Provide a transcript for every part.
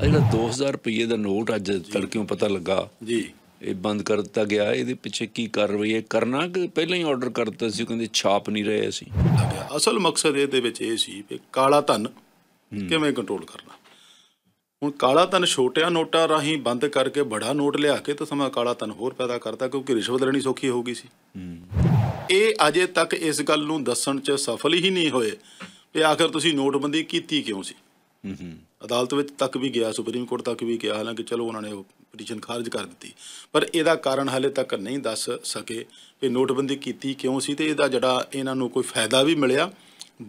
ਆ ਜਿਹੜਾ 2000 ਰੁਪਏ ਦਾ ਨੋਟ ਅੱਜ ਤੜਕਿਓਂ ਪਤਾ ਲੱਗਾ ਜੀ ਇਹ ਬੰਦ ਕਰ ਦਿੱਤਾ ਗਿਆ ਇਹਦੇ ਪਿੱਛੇ ਕੀ ਰਹੀ ਹੈ ਕਰਨਾ ਕਿ ਪਹਿਲਾਂ ਹੀ ਆਰਡਰ ਕਰਤਾ ਸੀ ਕਹਿੰਦੇ ਛਾਪ ਨਹੀਂ ਰਹੇ ਸੀ ਅਸਲ ਮਕਸਦ ਇਹਦੇ ਵਿੱਚ ਇਹ ਸੀ ਕਿ ਕਾਲਾ ਧਨ ਕਿਵੇਂ ਕੰਟਰੋਲ ਕਰਨਾ ਹੁਣ ਕਾਲਾ ਧਨ ਛੋਟਿਆਂ ਨੋਟਾਂ ਰਾਹੀਂ ਬੰਦ ਕਰਕੇ ਬੜਾ ਨੋਟ ਲਿਆ ਕੇ ਤਾਂ ਸਮਾਂ ਕਾਲਾ ਧਨ ਹੋਰ ਪੈਦਾ ਕਰਦਾ ਕਿਉਂਕਿ ਰਿਸ਼ਵਤ ਲੈਣੀ ਸੌਖੀ ਹੋ ਗਈ ਸੀ ਇਹ ਅਜੇ ਤੱਕ ਇਸ ਗੱਲ ਨੂੰ ਦੱਸਣ 'ਚ ਸਫਲ ਹੀ ਨਹੀਂ ਹੋਏ ਕਿ ਆਖਰ ਤੁਸੀਂ ਨੋਟਬੰਦੀ ਕੀਤੀ ਕਿਉਂ ਸੀ ਹੂੰ ਹੂੰ ਅਦਾਲਤ ਵਿੱਚ ਤੱਕ ਵੀ ਗਿਆ ਸੁਪਰੀਮ ਕੋਰਟ ਤੱਕ ਵੀ ਗਿਆ ਹਾਲਾਂਕਿ ਚਲੋ ਉਹਨਾਂ ਨੇ ਉਹ ਪਟੀਸ਼ਨ ਖਾਰਜ ਕਰ ਦਿੱਤੀ ਪਰ ਇਹਦਾ ਕਾਰਨ ਹਾਲੇ ਤੱਕ ਨਹੀਂ ਦੱਸ ਸਕੇ ਕਿ ਨੋਟਬੰਦੀ ਕੀਤੀ ਕਿਉਂ ਸੀ ਤੇ ਇਹਦਾ ਜਿਹੜਾ ਇਹਨਾਂ ਨੂੰ ਕੋਈ ਫਾਇਦਾ ਵੀ ਮਿਲਿਆ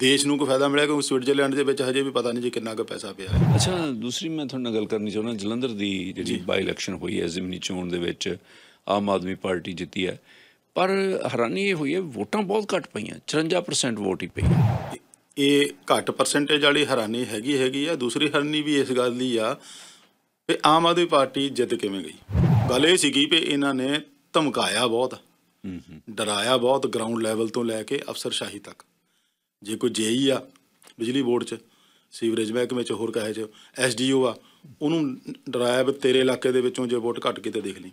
ਦੇਸ਼ ਨੂੰ ਕੋਈ ਫਾਇਦਾ ਮਿਲਿਆ ਕਿਉਂਕਿ ਸਵਿਟਜ਼ਰਲੈਂਡ ਦੇ ਵਿੱਚ ਹਜੇ ਵੀ ਪਤਾ ਨਹੀਂ ਜੀ ਕਿੰਨਾ ਕੁ ਪੈਸਾ ਪਿਆ ਹੈ ਅੱਛਾ ਦੂਸਰੀ ਮੈਂ ਤੁਹਾਨੂੰ ਨਾਲ ਗੱਲ ਕਰਨੀ ਚਾਹੁੰਦਾ ਜਲੰਧਰ ਦੀ ਜਿਹੜੀ ਬਾਈ ਇਲੈਕਸ਼ਨ ਹੋਈ ਹੈ ਜ਼ਿਮਨੀ ਚੋਣ ਦੇ ਵਿੱਚ ਆਮ ਆਦਮੀ ਪਾਰਟੀ ਜਿੱਤੀ ਹੈ ਪਰ ਹੈਰਾਨੀ ਇਹ ਹੋਈ ਹੈ ਵੋਟਾਂ ਬਹੁਤ ਘੱਟ ਪਈਆਂ 54% ਵੋਟ ਹੀ ਪਈ ਇਹ ਘੱਟ ਪਰਸੈਂਟੇਜ ਵਾਲੀ ਹੈਰਾਨੀ ਹੈਗੀ ਹੈਗੀ ਆ ਦੂਸਰੀ ਹੈਰਾਨੀ ਵੀ ਇਸ ਗੱਲ ਦੀ ਆ ਕਿ ਆਮ ਆਦਮੀ ਪਾਰਟੀ ਜਿੱਤ ਕਿਵੇਂ ਗਈ ਗੱਲ ਇਹ ਸੀਗੀ ਕਿ ਇਹਨਾਂ ਨੇ ਧਮਕਾਇਆ ਬਹੁਤ ਡਰਾਇਆ ਬਹੁਤ ਗਰਾਊਂਡ ਲੈਵਲ ਤੋਂ ਲੈ ਕੇ ਅਫਸਰਸ਼ਾਹੀ ਤੱਕ ਜੇ ਕੋਈ ਜੇਈ ਆ ਬਿਜਲੀ ਬੋਰਡ 'ਚ ਸੀਵਰੇਜ ਮਹਿਕਮੇ 'ਚ ਹੋਰ ਕਹੇ 'ਚ ਐਸਡੀਓ ਆ ਉਹਨੂੰ ਡਰਾਇਆ ਵੀ ਤੇਰੇ ਇਲਾਕੇ ਦੇ ਵਿੱਚੋਂ ਜੇ ਵੋਟ ਘਟ ਕੇ ਤੇ ਦੇਖ ਲਈ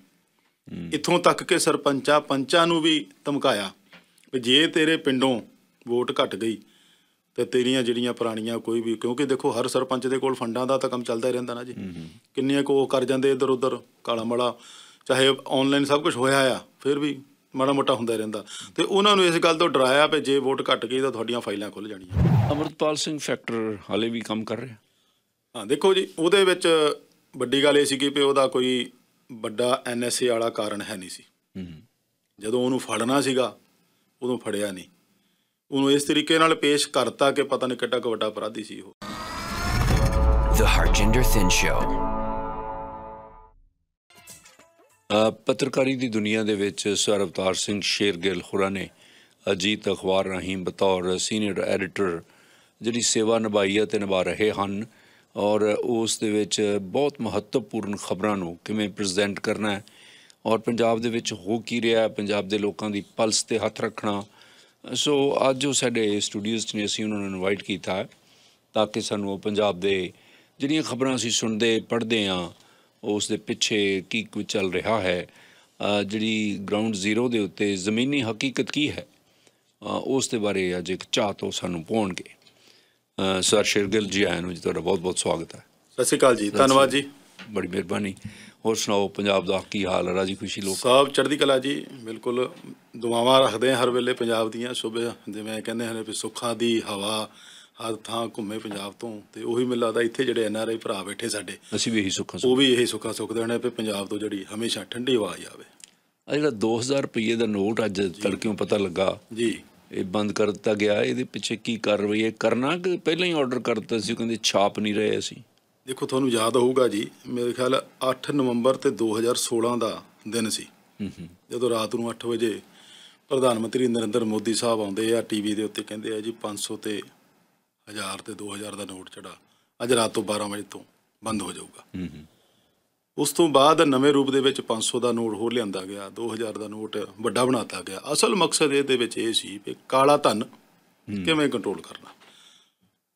ਇੱਥੋਂ ਤੱਕ ਕਿ ਸਰਪੰਚਾ ਪੰਚਾਂ ਨੂੰ ਵੀ ਧਮਕਾਇਆ ਵੀ ਜੇ ਤੇਰੇ ਪਿੰਡੋਂ ਵੋਟ ਘਟ ਗਈ ਤੇ ਤੇਰੀਆਂ ਜਿਹੜੀਆਂ ਪੁਰਾਣੀਆਂ ਕੋਈ ਵੀ ਕਿਉਂਕਿ ਦੇਖੋ ਹਰ ਸਰਪੰਚ ਦੇ ਕੋਲ ਫੰਡਾਂ ਦਾ ਤਾਂ ਕੰਮ ਚੱਲਦਾ ਹੀ ਰਹਿੰਦਾ ਨਾ ਜੀ ਕਿੰਨੇ ਕੋ ਕਰ ਜਾਂਦੇ ਇੱਧਰ ਉੱਧਰ ਕਾਲਾ ਮੜਾ ਚਾਹੇ ਆਨਲਾਈਨ ਸਭ ਕੁਝ ਹੋਇਆ ਆ ਫਿਰ ਵੀ ਮਾੜਾ ਮੋਟਾ ਹੁੰਦਾ ਰਹਿੰਦਾ ਤੇ ਉਹਨਾਂ ਨੂੰ ਇਸ ਗੱਲ ਤੋਂ ਡਰਾਇਆ ਵੀ ਜੇ ਵੋਟ ਘਟ ਗਈ ਤਾਂ ਤੁਹਾਡੀਆਂ ਫਾਈਲਾਂ ਖੁੱਲ ਜਾਣੀਆਂ ਅਮਰਤਪਾਲ ਸਿੰਘ ਫੈਕਟਰ ਹਾਲੇ ਵੀ ਕੰਮ ਕਰ ਰਿਹਾ ਹਾਂ ਦੇਖੋ ਜੀ ਉਹਦੇ ਵਿੱਚ ਵੱਡੀ ਗੱਲ ਇਹ ਸੀ ਕਿ ਉਹਦਾ ਕੋਈ ਵੱਡਾ ਐਨਐਸਏ ਵਾਲਾ ਕਾਰਨ ਹੈ ਨਹੀਂ ਸੀ ਜਦੋਂ ਉਹਨੂੰ ਫੜਨਾ ਸੀਗਾ ਉਦੋਂ ਫੜਿਆ ਨਹੀਂ ਉਹਨੂੰ ਇਸ ਤਰੀਕੇ ਨਾਲ ਪੇਸ਼ ਕਰਤਾ ਕਿ ਪਤਾ ਨਹੀਂ ਕਿੱਡਾ ਕੁ ਵੱਡਾ ਅਪਰਾਧੀ ਸੀ ਉਹ The Harjinder Thin Show ਪੱਤਰਕਾਰੀ ਦੀ ਦੁਨੀਆ ਦੇ ਵਿੱਚ ਸਰ ਅਵਤਾਰ ਸਿੰਘ ਸ਼ੇਰਗਿੱਲ ਖੁਰਾ ਨੇ ਅਜੀਤ ਅਖਬਾਰ ਰਹੀਮ ਬਤੌਰ ਸੀਨੀਅਰ ਐਡੀਟਰ ਜਿਹੜੀ ਸੇਵਾ ਨਿਭਾਈ ਹੈ ਤੇ ਨਿਭਾ ਰਹੇ ਹਨ ਔਰ ਉਸ ਦੇ ਵਿੱਚ ਬਹੁਤ ਮਹੱਤਵਪੂਰਨ ਖਬਰਾਂ ਨੂੰ ਕਿਵੇਂ ਪ੍ਰੈਜ਼ੈਂਟ ਕਰਨਾ ਹੈ ਔਰ ਪੰਜਾਬ ਦੇ ਵਿੱਚ ਹੋ ਕੀ ਰਿਹਾ ਹੈ ਪੰਜਾਬ ਦੇ ਲੋਕਾਂ ਦੀ ਪਲਸ ਤੇ ਹੱਥ ਰੱਖਣਾ ਸੋ ਅੱਜ ਉਹ ਸਾਡੇ ਸਟੂਡੀਓਸ 'ਚ ਨੇ ਅਸੀਂ ਉਹਨਾਂ ਨੂੰ ਇਨਵਾਈਟ ਕੀਤਾ ਤਾਂ ਕਿ ਸਾਨੂੰ ਉਹ ਪੰਜਾਬ ਦੇ ਜਿਹੜੀਆਂ ਖਬਰਾਂ ਅਸੀਂ ਸੁਣਦੇ ਪੜ੍ਹਦੇ ਆ ਉਸ ਦੇ ਪਿੱਛੇ ਕੀ ਕੁਝ ਚੱਲ ਰਿਹਾ ਹੈ ਜਿਹੜੀ ਗਰਾਊਂਡ ਜ਼ੀਰੋ ਦੇ ਉੱਤੇ ਜ਼ਮੀਨੀ ਹਕੀਕਤ ਕੀ ਹੈ ਉਸ ਦੇ ਬਾਰੇ ਅੱਜ ਇੱਕ ਚਾਹ ਤੋਂ ਸਾਨੂੰ ਪਹੁੰਚਣਗੇ ਸਰ ਸ਼ਿਰਗਿਲ ਜੀ ਆਇਆਂ ਨੂੰ ਜੀ ਤੁਹਾਡਾ ਬਹੁਤ ਬਹੁਤ ਸਵਾਗਤ ਹੈ ਸਤਿ ਸ਼੍ਰੀ ਅਕਾਲ ਜੀ ਧੰਨਵਾਦ ਜੀ ਬੜੀ ਮਿਹਰਬਾਨੀ ਹੋਰ ਸੁਣਾਓ ਪੰਜਾਬ ਦਾ ਕੀ ਹਾਲ ਹੈ ਰਾਜੀ ਖੁਸ਼ੀ ਲੋਕ ਸਾਹਿਬ ਚੜ੍ਹਦੀ ਕਲਾ ਜੀ ਬਿਲਕੁਲ ਦੁਆਵਾਂ ਰੱਖਦੇ ਹਾਂ ਹਰ ਵੇਲੇ ਪੰਜਾਬ ਦੀਆਂ ਸੂਬੇ ਜਿਵੇਂ ਕਹਿੰਦੇ ਹਨ ਵੀ ਸੁੱਖਾਂ ਦੀ ਹਵਾ ਹਰ ਥਾਂ ਘੁੰਮੇ ਪੰਜਾਬ ਤੋਂ ਤੇ ਉਹੀ ਮੈਨੂੰ ਲੱਗਦਾ ਇੱਥੇ ਜਿਹੜੇ ਆਈ ਭਰਾ ਬੈਠੇ ਸਾਡੇ ਅਸੀਂ ਵੀ ਇਹੀ ਸੁੱਖਾਂ ਉਹ ਵੀ ਇਹੀ ਸੁੱਖਾਂ ਸੁੱਖ ਨੇ ਵੀ ਪੰਜਾਬ ਤੋਂ ਜਿਹੜੀ ਹਮੇਸ਼ਾ ਠੰਡੀ ਹਵਾ ਆਵੇ ਆ ਜਿਹੜਾ 2000 ਰੁਪਏ ਦਾ ਨੋਟ ਅੱਜ ਤੜਕਿਓਂ ਪਤਾ ਲੱਗਾ ਜੀ ਇਹ ਬੰਦ ਕਰ ਦਿੱਤਾ ਗਿਆ ਇਹਦੇ ਪਿੱਛੇ ਕੀ ਰਹੀ ਹੈ ਕਰਨਾ ਕਿ ਪਹਿਲਾਂ ਹੀ ਆਰਡਰ ਕਰਤਾ ਸੀ ਕਹਿੰਦੇ ਛਾਪ ਨਹੀਂ ਰਹੇ ਅਸੀਂ ਦੇਖੋ ਤੁਹਾਨੂੰ ਯਾਦ ਹੋਊਗਾ ਜੀ ਮੇਰੇ ਖਿਆਲ 8 ਨਵੰਬਰ ਤੇ 2016 ਦਾ ਦਿਨ ਸੀ ਜਦੋਂ ਰਾਤ ਨੂੰ 8 ਵਜੇ ਪ੍ਰਧਾਨ ਮੰਤਰੀ ਨਰਿੰਦਰ ਮੋਦੀ ਸਾਹਿਬ ਆਉਂਦੇ ਆ ਟੀਵੀ ਦੇ ਉੱਤੇ ਕਹਿੰਦੇ ਆ ਜੀ 500 ਤੇ 1000 ਤੇ 2000 ਦਾ ਨੋਟ ਚੜਾ ਅੱਜ ਰਾਤ ਤੋਂ 12 ਵਜੇ ਤੋਂ ਬੰਦ ਹੋ ਜਾਊਗਾ ਉਸ ਤੋਂ ਬਾਅਦ ਨਵੇਂ ਰੂਪ ਦੇ ਵਿੱਚ 500 ਦਾ ਨੋਟ ਹੋਰ ਲਿਆਂਦਾ ਗਿਆ 2000 ਦਾ ਨੋਟ ਵੱਡਾ ਬਣਾਤਾ ਗਿਆ ਅਸਲ ਮਕਸਦ ਇਹਦੇ ਵਿੱਚ ਇਹ ਸੀ ਕਿ ਕਾਲਾ ਧਨ ਕਿਵੇਂ ਕੰਟਰੋਲ ਕਰਨਾ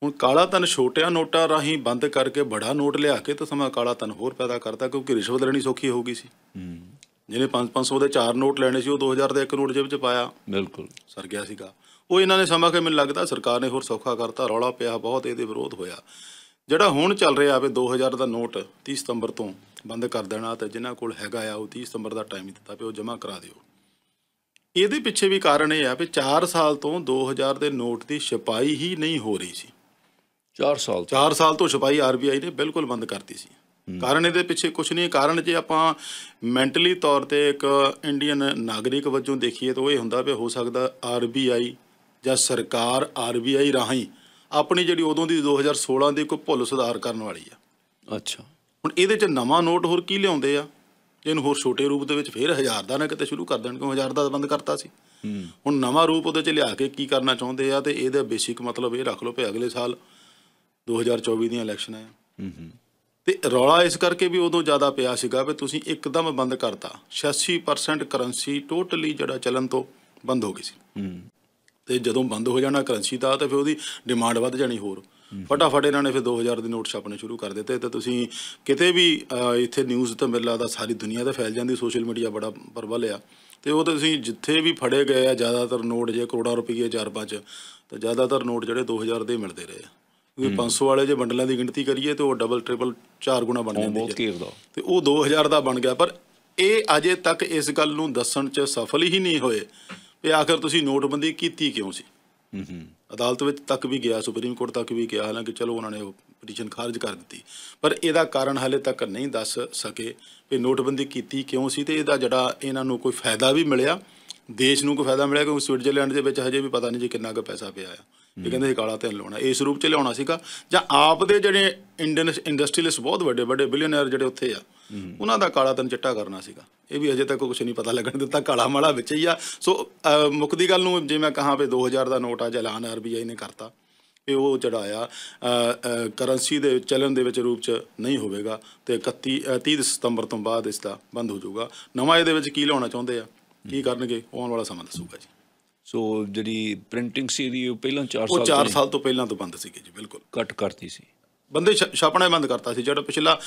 ਹੁਣ ਕਾਲਾ ਧਨ ਛੋਟਿਆਂ ਨੋਟਾਂ ਰਾਹੀਂ ਬੰਦ ਕਰਕੇ ਬੜਾ ਨੋਟ ਲਿਆ ਕੇ ਤਾਂ ਸਮਾਂ ਕਾਲਾ ਧਨ ਹੋਰ ਪੈਦਾ ਕਰਦਾ ਕਿਉਂਕਿ ਰਿਸ਼ਵਤ ਲੈਣੀ ਸੌਖੀ ਹੋ ਗਈ ਸੀ ਜਿਹਨੇ 5-500 ਦੇ ਚਾਰ ਨੋਟ ਲੈਣੇ ਸੀ ਉਹ 2000 ਦੇ ਇੱਕ ਨੋਟ ਜੇਬ 'ਚ ਪਾਇਆ ਬਿਲਕੁਲ ਸਰ ਗਿਆ ਸੀਗਾ ਉਹ ਇਹਨਾਂ ਨੇ ਸਮਾਂ ਕਿ ਮੈਨੂੰ ਲੱਗਦਾ ਸਰਕਾਰ ਨੇ ਹੋਰ ਸੌਖਾ ਕਰਤਾ ਰੌਲਾ ਪਿਆ ਬਹੁਤ ਇਹਦੇ ਵਿਰੋਧ ਹੋਇਆ ਜਿਹੜਾ ਹੁਣ ਚੱਲ ਰਿਹਾ ਆਵੇ 2000 ਦਾ ਨੋਟ 30 ਸਤੰਬਰ ਤੋਂ ਬੰਦ ਕਰ ਦੇਣਾ ਤੇ ਜਿਨ੍ਹਾਂ ਕੋਲ ਹੈਗਾ ਆ ਉਹ 30 ਸਤੰਬਰ ਦਾ ਟਾਈਮ ਦਿੱਤਾ ਪਿਓ ਉਹ ਜਮ੍ਹਾਂ ਕਰਾ ਦਿਓ ਇਹਦੇ ਪਿੱਛੇ ਵੀ ਕਾਰਨ ਇਹ ਆ ਵੀ 4 ਸਾਲ ਤੋਂ 2000 ਦੇ ਨੋਟ ਦੀ ਛਪਾਈ ਹੀ ਨਹੀਂ ਹੋ ਰਹੀ ਸੀ 4 ਸਾਲ 4 ਸਾਲ ਤੋਂ ਛਪਾਈ ਆਰਬੀਆਈ ਨੇ ਬਿਲਕੁਲ ਬੰਦ ਕਰਤੀ ਸੀ ਕਾਰਨ ਇਹਦੇ ਪਿੱਛੇ ਕੁਝ ਨਹੀਂ ਕਾਰਨ ਜੇ ਆਪਾਂ ਮੈਂਟਲੀ ਤੌਰ ਤੇ ਇੱਕ ਇੰਡੀਅਨ ਨਾਗਰਿਕ ਵਜੋਂ ਦੇਖੀਏ ਤਾਂ ਉਹ ਇਹ ਹੁੰਦਾ ਵੀ ਹੋ ਸਕਦਾ ਆਰਬੀਆਈ ਜਾਂ ਸਰਕਾਰ ਆਰਬੀਆਈ ਰਾਹੀਂ ਆਪਣੀ ਜਿਹੜੀ ਉਦੋਂ ਦੀ 2016 ਦੀ ਕੋਈ ਭੁੱਲ ਸੁਧਾਰ ਕਰਨ ਵਾਲੀ ਆ ਅੱਛਾ ਹੁਣ ਇਹਦੇ ਚ ਨਵਾਂ ਨੋਟ ਹੋਰ ਕੀ ਲਿਆਉਂਦੇ ਆ ਇਹਨੂੰ ਹੋਰ ਛੋਟੇ ਰੂਪ ਦੇ ਵਿੱਚ ਫੇਰ ਹਜ਼ਾਰ ਦਾ ਨਾ ਕਿਤੇ ਸ਼ੁਰੂ ਕਰ ਦੇਣ ਕਿਉਂ ਹਜ਼ਾਰ ਦਾ ਬੰਦ ਕਰਤਾ ਸੀ ਹੁਣ ਨਵਾਂ ਰੂਪ ਉਹਦੇ ਚ ਲਿਆ ਕੇ ਕੀ ਕਰਨਾ ਚਾਹੁੰਦੇ ਆ ਤੇ ਇਹਦਾ ਬੇਸਿਕ ਮਤਲਬ ਇਹ ਰੱਖ ਲਓ ਵੀ ਅਗਲੇ ਸਾਲ 2024 ਦੀਆਂ ਇਲੈਕਸ਼ਨਾਂ ਆ ਹੂੰ ਤੇ ਰੌਲਾ ਇਸ ਕਰਕੇ ਵੀ ਉਦੋਂ ਜ਼ਿਆਦਾ ਪਿਆ ਸੀਗਾ ਵੀ ਤੁਸੀਂ ਇੱਕਦਮ ਬੰਦ ਕਰਤਾ 86% ਕਰੰਸੀ ਟੋਟਲੀ ਜਿਹੜਾ ਚਲਨ ਤੋਂ ਬੰਦ ਹੋ ਗਈ ਸੀ ਹੂੰ ਤੇ ਜਦੋਂ ਬੰਦ ਹੋ ਜਾਣਾ ਕਰੰਸੀ ਦਾ ਤਾਂ ਫਿਰ ਉਹਦੀ ਡਿਮਾਂਡ ਵੱਧ ਜਾਣੀ ਹੋਰ ਫਟਾਫਟ ਇਹਨਾਂ ਨੇ ਫਿਰ 2000 ਦੇ ਨੋਟ ਛਾਪਣੇ ਸ਼ੁਰੂ ਕਰ ਦਿੱਤੇ ਤੇ ਤੁਸੀਂ ਕਿਤੇ ਵੀ ਇੱਥੇ ਨਿਊਜ਼ ਤਾਂ ਮੇਰੇ ਲੱਗਦਾ ਸਾਰੀ ਦੁਨੀਆ ਤੇ ਫੈਲ ਜਾਂਦੀ ਸੋਸ਼ਲ ਮੀਡੀਆ ਬੜਾ ਪਰਵਲਿਆ ਆ ਤੇ ਉਹ ਤੁਸੀਂ ਜਿੱਥੇ ਵੀ ਫੜੇ ਗਏ ਆ ਜ਼ਿਆਦਾਤਰ ਨੋਟ ਜੇ ਕਰੋੜਾਂ ਰੁਪਏ 4 ਚ ਤਾਂ ਜ਼ਿਆਦਾਤਰ ਨੋਟ ਜਿਹੜੇ 2000 ਦੇ ਮਿਲਦੇ ਰਹੇ ਆ ਵੀ 500 ਵਾਲੇ ਜੇ ਬੰਡਲਾਂ ਦੀ ਗਿਣਤੀ ਕਰੀਏ ਤੇ ਉਹ ਡਬਲ ਟ੍ਰਿਪਲ ਚਾਰ ਗੁਣਾ ਬਣ ਜਾਂਦੀ ਹੈ ਤੇ ਉਹ 2000 ਦਾ ਬਣ ਗਿਆ ਪਰ ਇਹ ਅਜੇ ਤੱਕ ਇਸ ਗੱਲ ਨੂੰ ਦੱਸਣ 'ਚ ਸਫਲ ਹੀ ਨਹੀਂ ਹੋਏ ਵੀ ਆਖਰ ਤੁਸੀਂ ਨੋਟਬੰਦੀ ਕੀਤੀ ਕਿਉਂ ਸੀ ਹੂੰ ਅਦਾਲਤ ਵਿੱਚ ਤੱਕ ਵੀ ਗਿਆ ਸੁਪਰੀਮ ਕੋਰਟ ਤੱਕ ਵੀ ਗਿਆ ਹਾਲਾਂਕਿ ਚਲੋ ਉਹਨਾਂ ਨੇ ਉਹ ਪਟੀਸ਼ਨ ਖਾਰਜ ਕਰ ਦਿੱਤੀ ਪਰ ਇਹਦਾ ਕਾਰਨ ਹਾਲੇ ਤੱਕ ਨਹੀਂ ਦੱਸ ਸਕੇ ਵੀ ਨੋਟਬੰਦੀ ਕੀਤੀ ਕਿਉਂ ਸੀ ਤੇ ਇਹਦਾ ਜਿਹੜਾ ਇਹਨਾਂ ਨੂੰ ਕੋਈ ਫਾਇਦਾ ਵੀ ਮਿਲਿਆ ਦੇਸ਼ ਨੂੰ ਕੋਈ ਫਾਇਦਾ ਮਿਲਿਆ ਕਿਉਂਕਿ ਸਵਿਟਜ਼ਰਲੈਂਡ ਦੇ ਵਿੱਚ ਹਜੇ ਵੀ ਪਤਾ ਨਹੀਂ ਜੀ ਕਿੰਨਾ ਕੁ ਪੈਸਾ ਪਿਆ ਆ ਇਹ ਕਹਿੰਦੇ ਸੀ ਕਾਲਾ ਧਨ ਲਾਉਣਾ ਇਸ ਰੂਪ 'ਚ ਲਿਆਉਣਾ ਸੀਗਾ ਜਾਂ ਆਪ ਦੇ ਜਿਹੜੇ ਇੰਡੀਅਨ ਇੰਡਸਟਰੀਲਿਸ ਬਹੁਤ ਵੱਡੇ ਵੱਡੇ ਬਿਲੀਅਨਰ ਜਿਹੜੇ ਉੱਥੇ ਆ ਉਹਨਾਂ ਦਾ ਕਾਲਾ ਧਨ ਚਿੱਟਾ ਕਰਨਾ ਸੀਗਾ ਇਹ ਵੀ ਅਜੇ ਤੱਕ ਕੁਝ ਨਹੀਂ ਪਤਾ ਲੱਗਣ ਦਿੱਤਾ ਕਾਲਾ ਮਾਲਾ ਵਿੱਚ ਹੀ ਆ ਸੋ ਮੁਕਦੀ ਗੱਲ ਨੂੰ ਜੇ ਮੈਂ ਕਹਾਂ ਵੀ 2000 ਦਾ ਨੋਟ ਆ ਜਲਾਨ ਆਰਬੀਆਈ ਨੇ ਕਰਤਾ ਇਹ ਉਹ ਚੜਾਇਆ ਕਰੰਸੀ ਦੇ ਚਲਨ ਦੇ ਵਿੱਚ ਰੂਪ ਚ ਨਹੀਂ ਹੋਵੇਗਾ ਤੇ 31 30 ਸਤੰਬਰ ਤੋਂ ਬਾਅਦ ਇਸ ਦਾ ਬੰਦ ਹੋ ਜਾਊਗਾ ਨਵਾਂ ਇਹਦੇ ਵਿੱਚ ਕੀ ਲਾਉਣਾ ਚਾਹੁੰਦੇ ਆ ਕੀ ਕਰਨਗੇ ਆਉਣ ਵਾਲਾ ਸਮਾਂ ਦੱਸੂਗਾ ਜੀ ਸੋ ਜਿਹੜੀ ਪ੍ਰਿੰਟਿੰਗ ਸੀ ਦੀ ਉਹ ਪਹਿਲਾਂ 4 ਸਾਲ ਉਹ 4 ਸਾਲ ਤੋਂ ਪਹਿਲਾਂ ਤੋਂ ਬੰਦ ਸੀਗੇ ਜੀ ਬਿਲਕੁਲ ਕੱਟ ਕਰਤੀ ਸੀ ਬੰਦੇ ਛਾਪਣਾ ਬੰਦ ਕਰਤਾ ਸੀ ਜਿਹੜਾ ਪਿਛਲਾ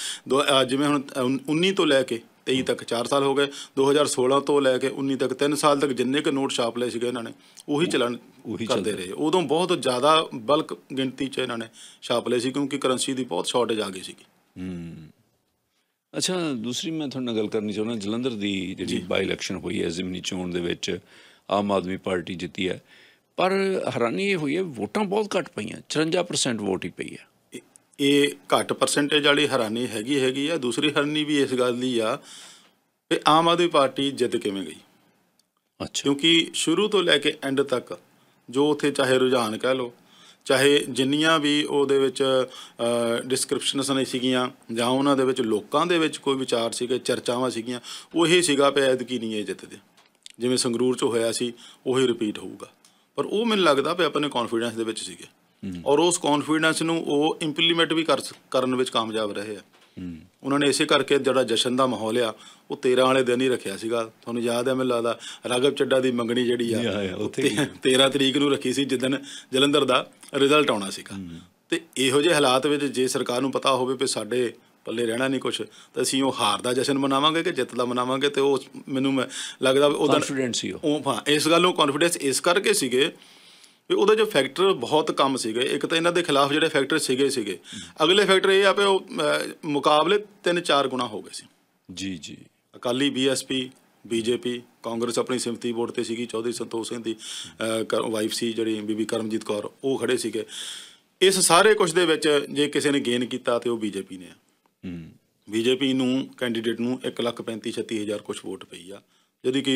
ਜਿਵੇਂ ਹੁਣ 19 ਤੋਂ ਲੈ ਕੇ 23 ਤੱਕ 4 ਸਾਲ ਹੋ ਗਏ 2016 ਤੋਂ ਲੈ ਕੇ 19 ਤੱਕ 3 ਸਾਲ ਤੱਕ ਜਿੰਨੇ ਕ ਨੋਟ ਛਾਪ ਲਏ ਸੀਗੇ ਇਹਨਾਂ ਨੇ ਉਹੀ ਚਲਣ ਚੱਲਦੇ ਰਹੇ ਉਦੋਂ ਬਹੁਤ ਜ਼ਿਆਦਾ ਬਲਕ ਗਿਣਤੀ 'ਚ ਇਹਨਾਂ ਨੇ ਛਾਪ ਲਏ ਸੀ ਕਿਉਂਕਿ ਕਰੰਸੀ ਦੀ ਬਹੁਤ ਸ਼ਾਰਟੇਜ ਆ ਗਈ ਸੀਗੀ ਹੂੰ ਅੱਛਾ ਦੂਸਰੀ ਮੈਂ ਤੁਹਾਨੂੰ ਗੱਲ ਕਰਨੀ ਚਾਹੁੰਦਾ ਜਲੰਧਰ ਦੀ ਜਿਹੜੀ ਬਾਈ ਇਲੈਕਸ਼ਨ ਹੋਈ ਹੈ ਜ਼ਿਮਨੀ ਚੋਣ ਦੇ ਵਿੱਚ ਆਮ ਆਦਮੀ ਪਾਰਟੀ ਜਿੱਤੀ ਹੈ ਪਰ ਹੈਰਾਨੀ ਇਹ ਹੋਈ ਹੈ ਵੋਟਾਂ ਬਹੁਤ ਘੱਟ ਪਈਆਂ 54% ਵੋਟ ਹੀ ਪਈ ਹੈ ਇਹ ਘੱਟ ਪਰਸੈਂਟੇਜ ਵਾਲੀ ਹੈਰਾਨੀ ਹੈਗੀ ਹੈਗੀ ਆ ਦੂਸਰੀ ਹੈਰਾਨੀ ਵੀ ਇਸ ਗੱਲ ਦੀ ਆ ਕਿ ਆਮ ਆਦਮੀ ਪਾਰਟੀ ਜਿੱਤ ਕਿਵੇਂ ਗਈ ਅੱਛਾ ਕਿਉਂਕਿ ਸ਼ੁਰੂ ਤੋਂ ਲੈ ਕੇ ਐਂਡ ਤੱਕ ਜੋ ਉਥੇ ਚਾਹੇ ਰੁਝਾਨ ਕਹਿ ਲੋ ਚਾਹੇ ਜਿੰਨੀਆਂ ਵੀ ਉਹਦੇ ਵਿੱਚ ਡਿਸਕ੍ਰਿਪਸ਼ਨਸ ਨਹੀਂ ਸੀਗੀਆਂ ਜਾਂ ਉਹਨਾਂ ਦੇ ਵਿੱਚ ਲੋਕਾਂ ਦੇ ਵਿੱਚ ਕੋਈ ਵਿਚਾਰ ਸੀਗੇ ਚਰਚਾਵਾਂ ਸੀਗੀਆਂ ਉਹ ਇਹ ਸੀਗਾ ਪੈਦ ਕੀ ਨਹੀਂ ਇਹ ਜਿੱਤਦੇ ਜਿਵੇਂ ਸੰਗਰੂਰ 'ਚ ਹੋਇਆ ਸੀ ਉਹੀ ਰਿਪੀਟ ਹੋਊਗਾ ਪਰ ਉਹ ਮੈਨੂੰ ਲੱਗਦਾ ਵੀ ਆਪਣੇ ਕੌਨਫੀਡੈਂਸ ਦੇ ਵਿੱਚ ਸੀਗੇ ਔਰ ਉਸ ਕੌਨਫੀਡੈਂਸ ਨੂੰ ਉਹ ਇੰਪਲੀਮੈਂਟ ਵੀ ਕਰਨ ਵਿੱਚ ਕਾਮਯਾਬ ਰਹੇ ਆ ਉਹਨਾਂ ਨੇ ਇਸੇ ਕਰਕੇ ਜਿਹੜਾ ਜਸ਼ਨ ਦਾ ਮਾਹੌਲ ਆ ਉਹ 13 ਵਾਲੇ ਦਿਨ ਹੀ ਰੱਖਿਆ ਸੀਗਾ ਤੁਹਾਨੂੰ ਯਾਦ ਹੈ ਮੈਨੂੰ ਲੱਗਦਾ ਰਾਗਵ ਚੱਡਾ ਦੀ ਮੰਗਣੀ ਜਿਹੜੀ ਆ ਉੱਥੇ 13 ਤਰੀਕ ਨੂੰ ਰੱਖੀ ਸੀ ਜਿੱਦਣ ਜਲੰਧਰ ਦਾ ਰਿਜ਼ਲਟ ਆਉਣਾ ਸੀਗਾ ਤੇ ਇਹੋ ਜਿਹੇ ਹਾਲਾਤ ਵਿੱਚ ਜੇ ਸਰਕਾਰ ਨੂੰ ਪਤਾ ਹੋਵੇ ਕਿ ਸਾਡੇ ਪੱਲੇ ਰਹਿਣਾ ਨਹੀਂ ਕੁਝ ਤਾਂ ਅਸੀਂ ਉਹ ਹਾਰ ਦਾ ਜਸ਼ਨ ਮਨਾਵਾਂਗੇ ਕਿ ਜਿੱਤ ਦਾ ਮਨਾਵਾਂਗੇ ਤੇ ਉਹ ਮੈਨੂੰ ਲੱਗਦਾ ਉਹ ਕੌਨਫੀਡੈਂਸ ਸੀ ਉਹ ਹਾਂ ਇਸ ਗੱਲ ਨੂੰ ਕੌਨਫੀਡੈਂਸ ਇਸ ਕਰਕੇ ਸੀਗੇ ਵੀ ਉਹਦੇ ਜੋ ਫੈਕਟਰ ਬਹੁਤ ਕਮ ਸੀਗੇ ਇੱਕ ਤਾਂ ਇਹਨਾਂ ਦੇ ਖਿਲਾਫ ਜਿਹੜੇ ਫੈਕਟਰ ਸੀਗੇ ਸੀਗੇ ਅਗਲੇ ਫੈਕਟਰ ਇਹ ਆ ਵੀ ਉਹ ਮੁਕਾਬਲੇ 3-4 ਗੁਣਾ ਹੋ ਗਏ ਸੀ ਜੀ ਜੀ ਅਕਾਲੀ ਬੀਐਸਪੀ ਬੀਜੇਪੀ ਕਾਂਗਰਸ ਆਪਣੀ ਸਿੰਪਥੀ ਬੋਰਡ ਤੇ ਸੀਗੀ ਚੌਧਰੀ ਸੰਤੋਖ ਸਿੰਘ ਦੀ ਵਾਈਫ ਸੀ ਜਿਹੜੀ ਬੀਬੀ ਕਰਮਜੀਤ ਕੌਰ ਉਹ ਖੜੇ ਸੀਗੇ ਇਸ ਸਾਰੇ ਕੁਝ ਦੇ ਵਿੱਚ ਜੇ ਕਿਸੇ ਨੇ ਗੇਨ ਕੀਤਾ ਤੇ ਉਹ ਬੀਜੇਪੀ ਨੇ ਬੀਜੇਪੀ ਨੂੰ ਕੈਂਡੀਡੇਟ ਨੂੰ 1,35-36,000 ਕੁਝ ਵੋਟ ਪਈ ਆ ਜਦ ਕਿ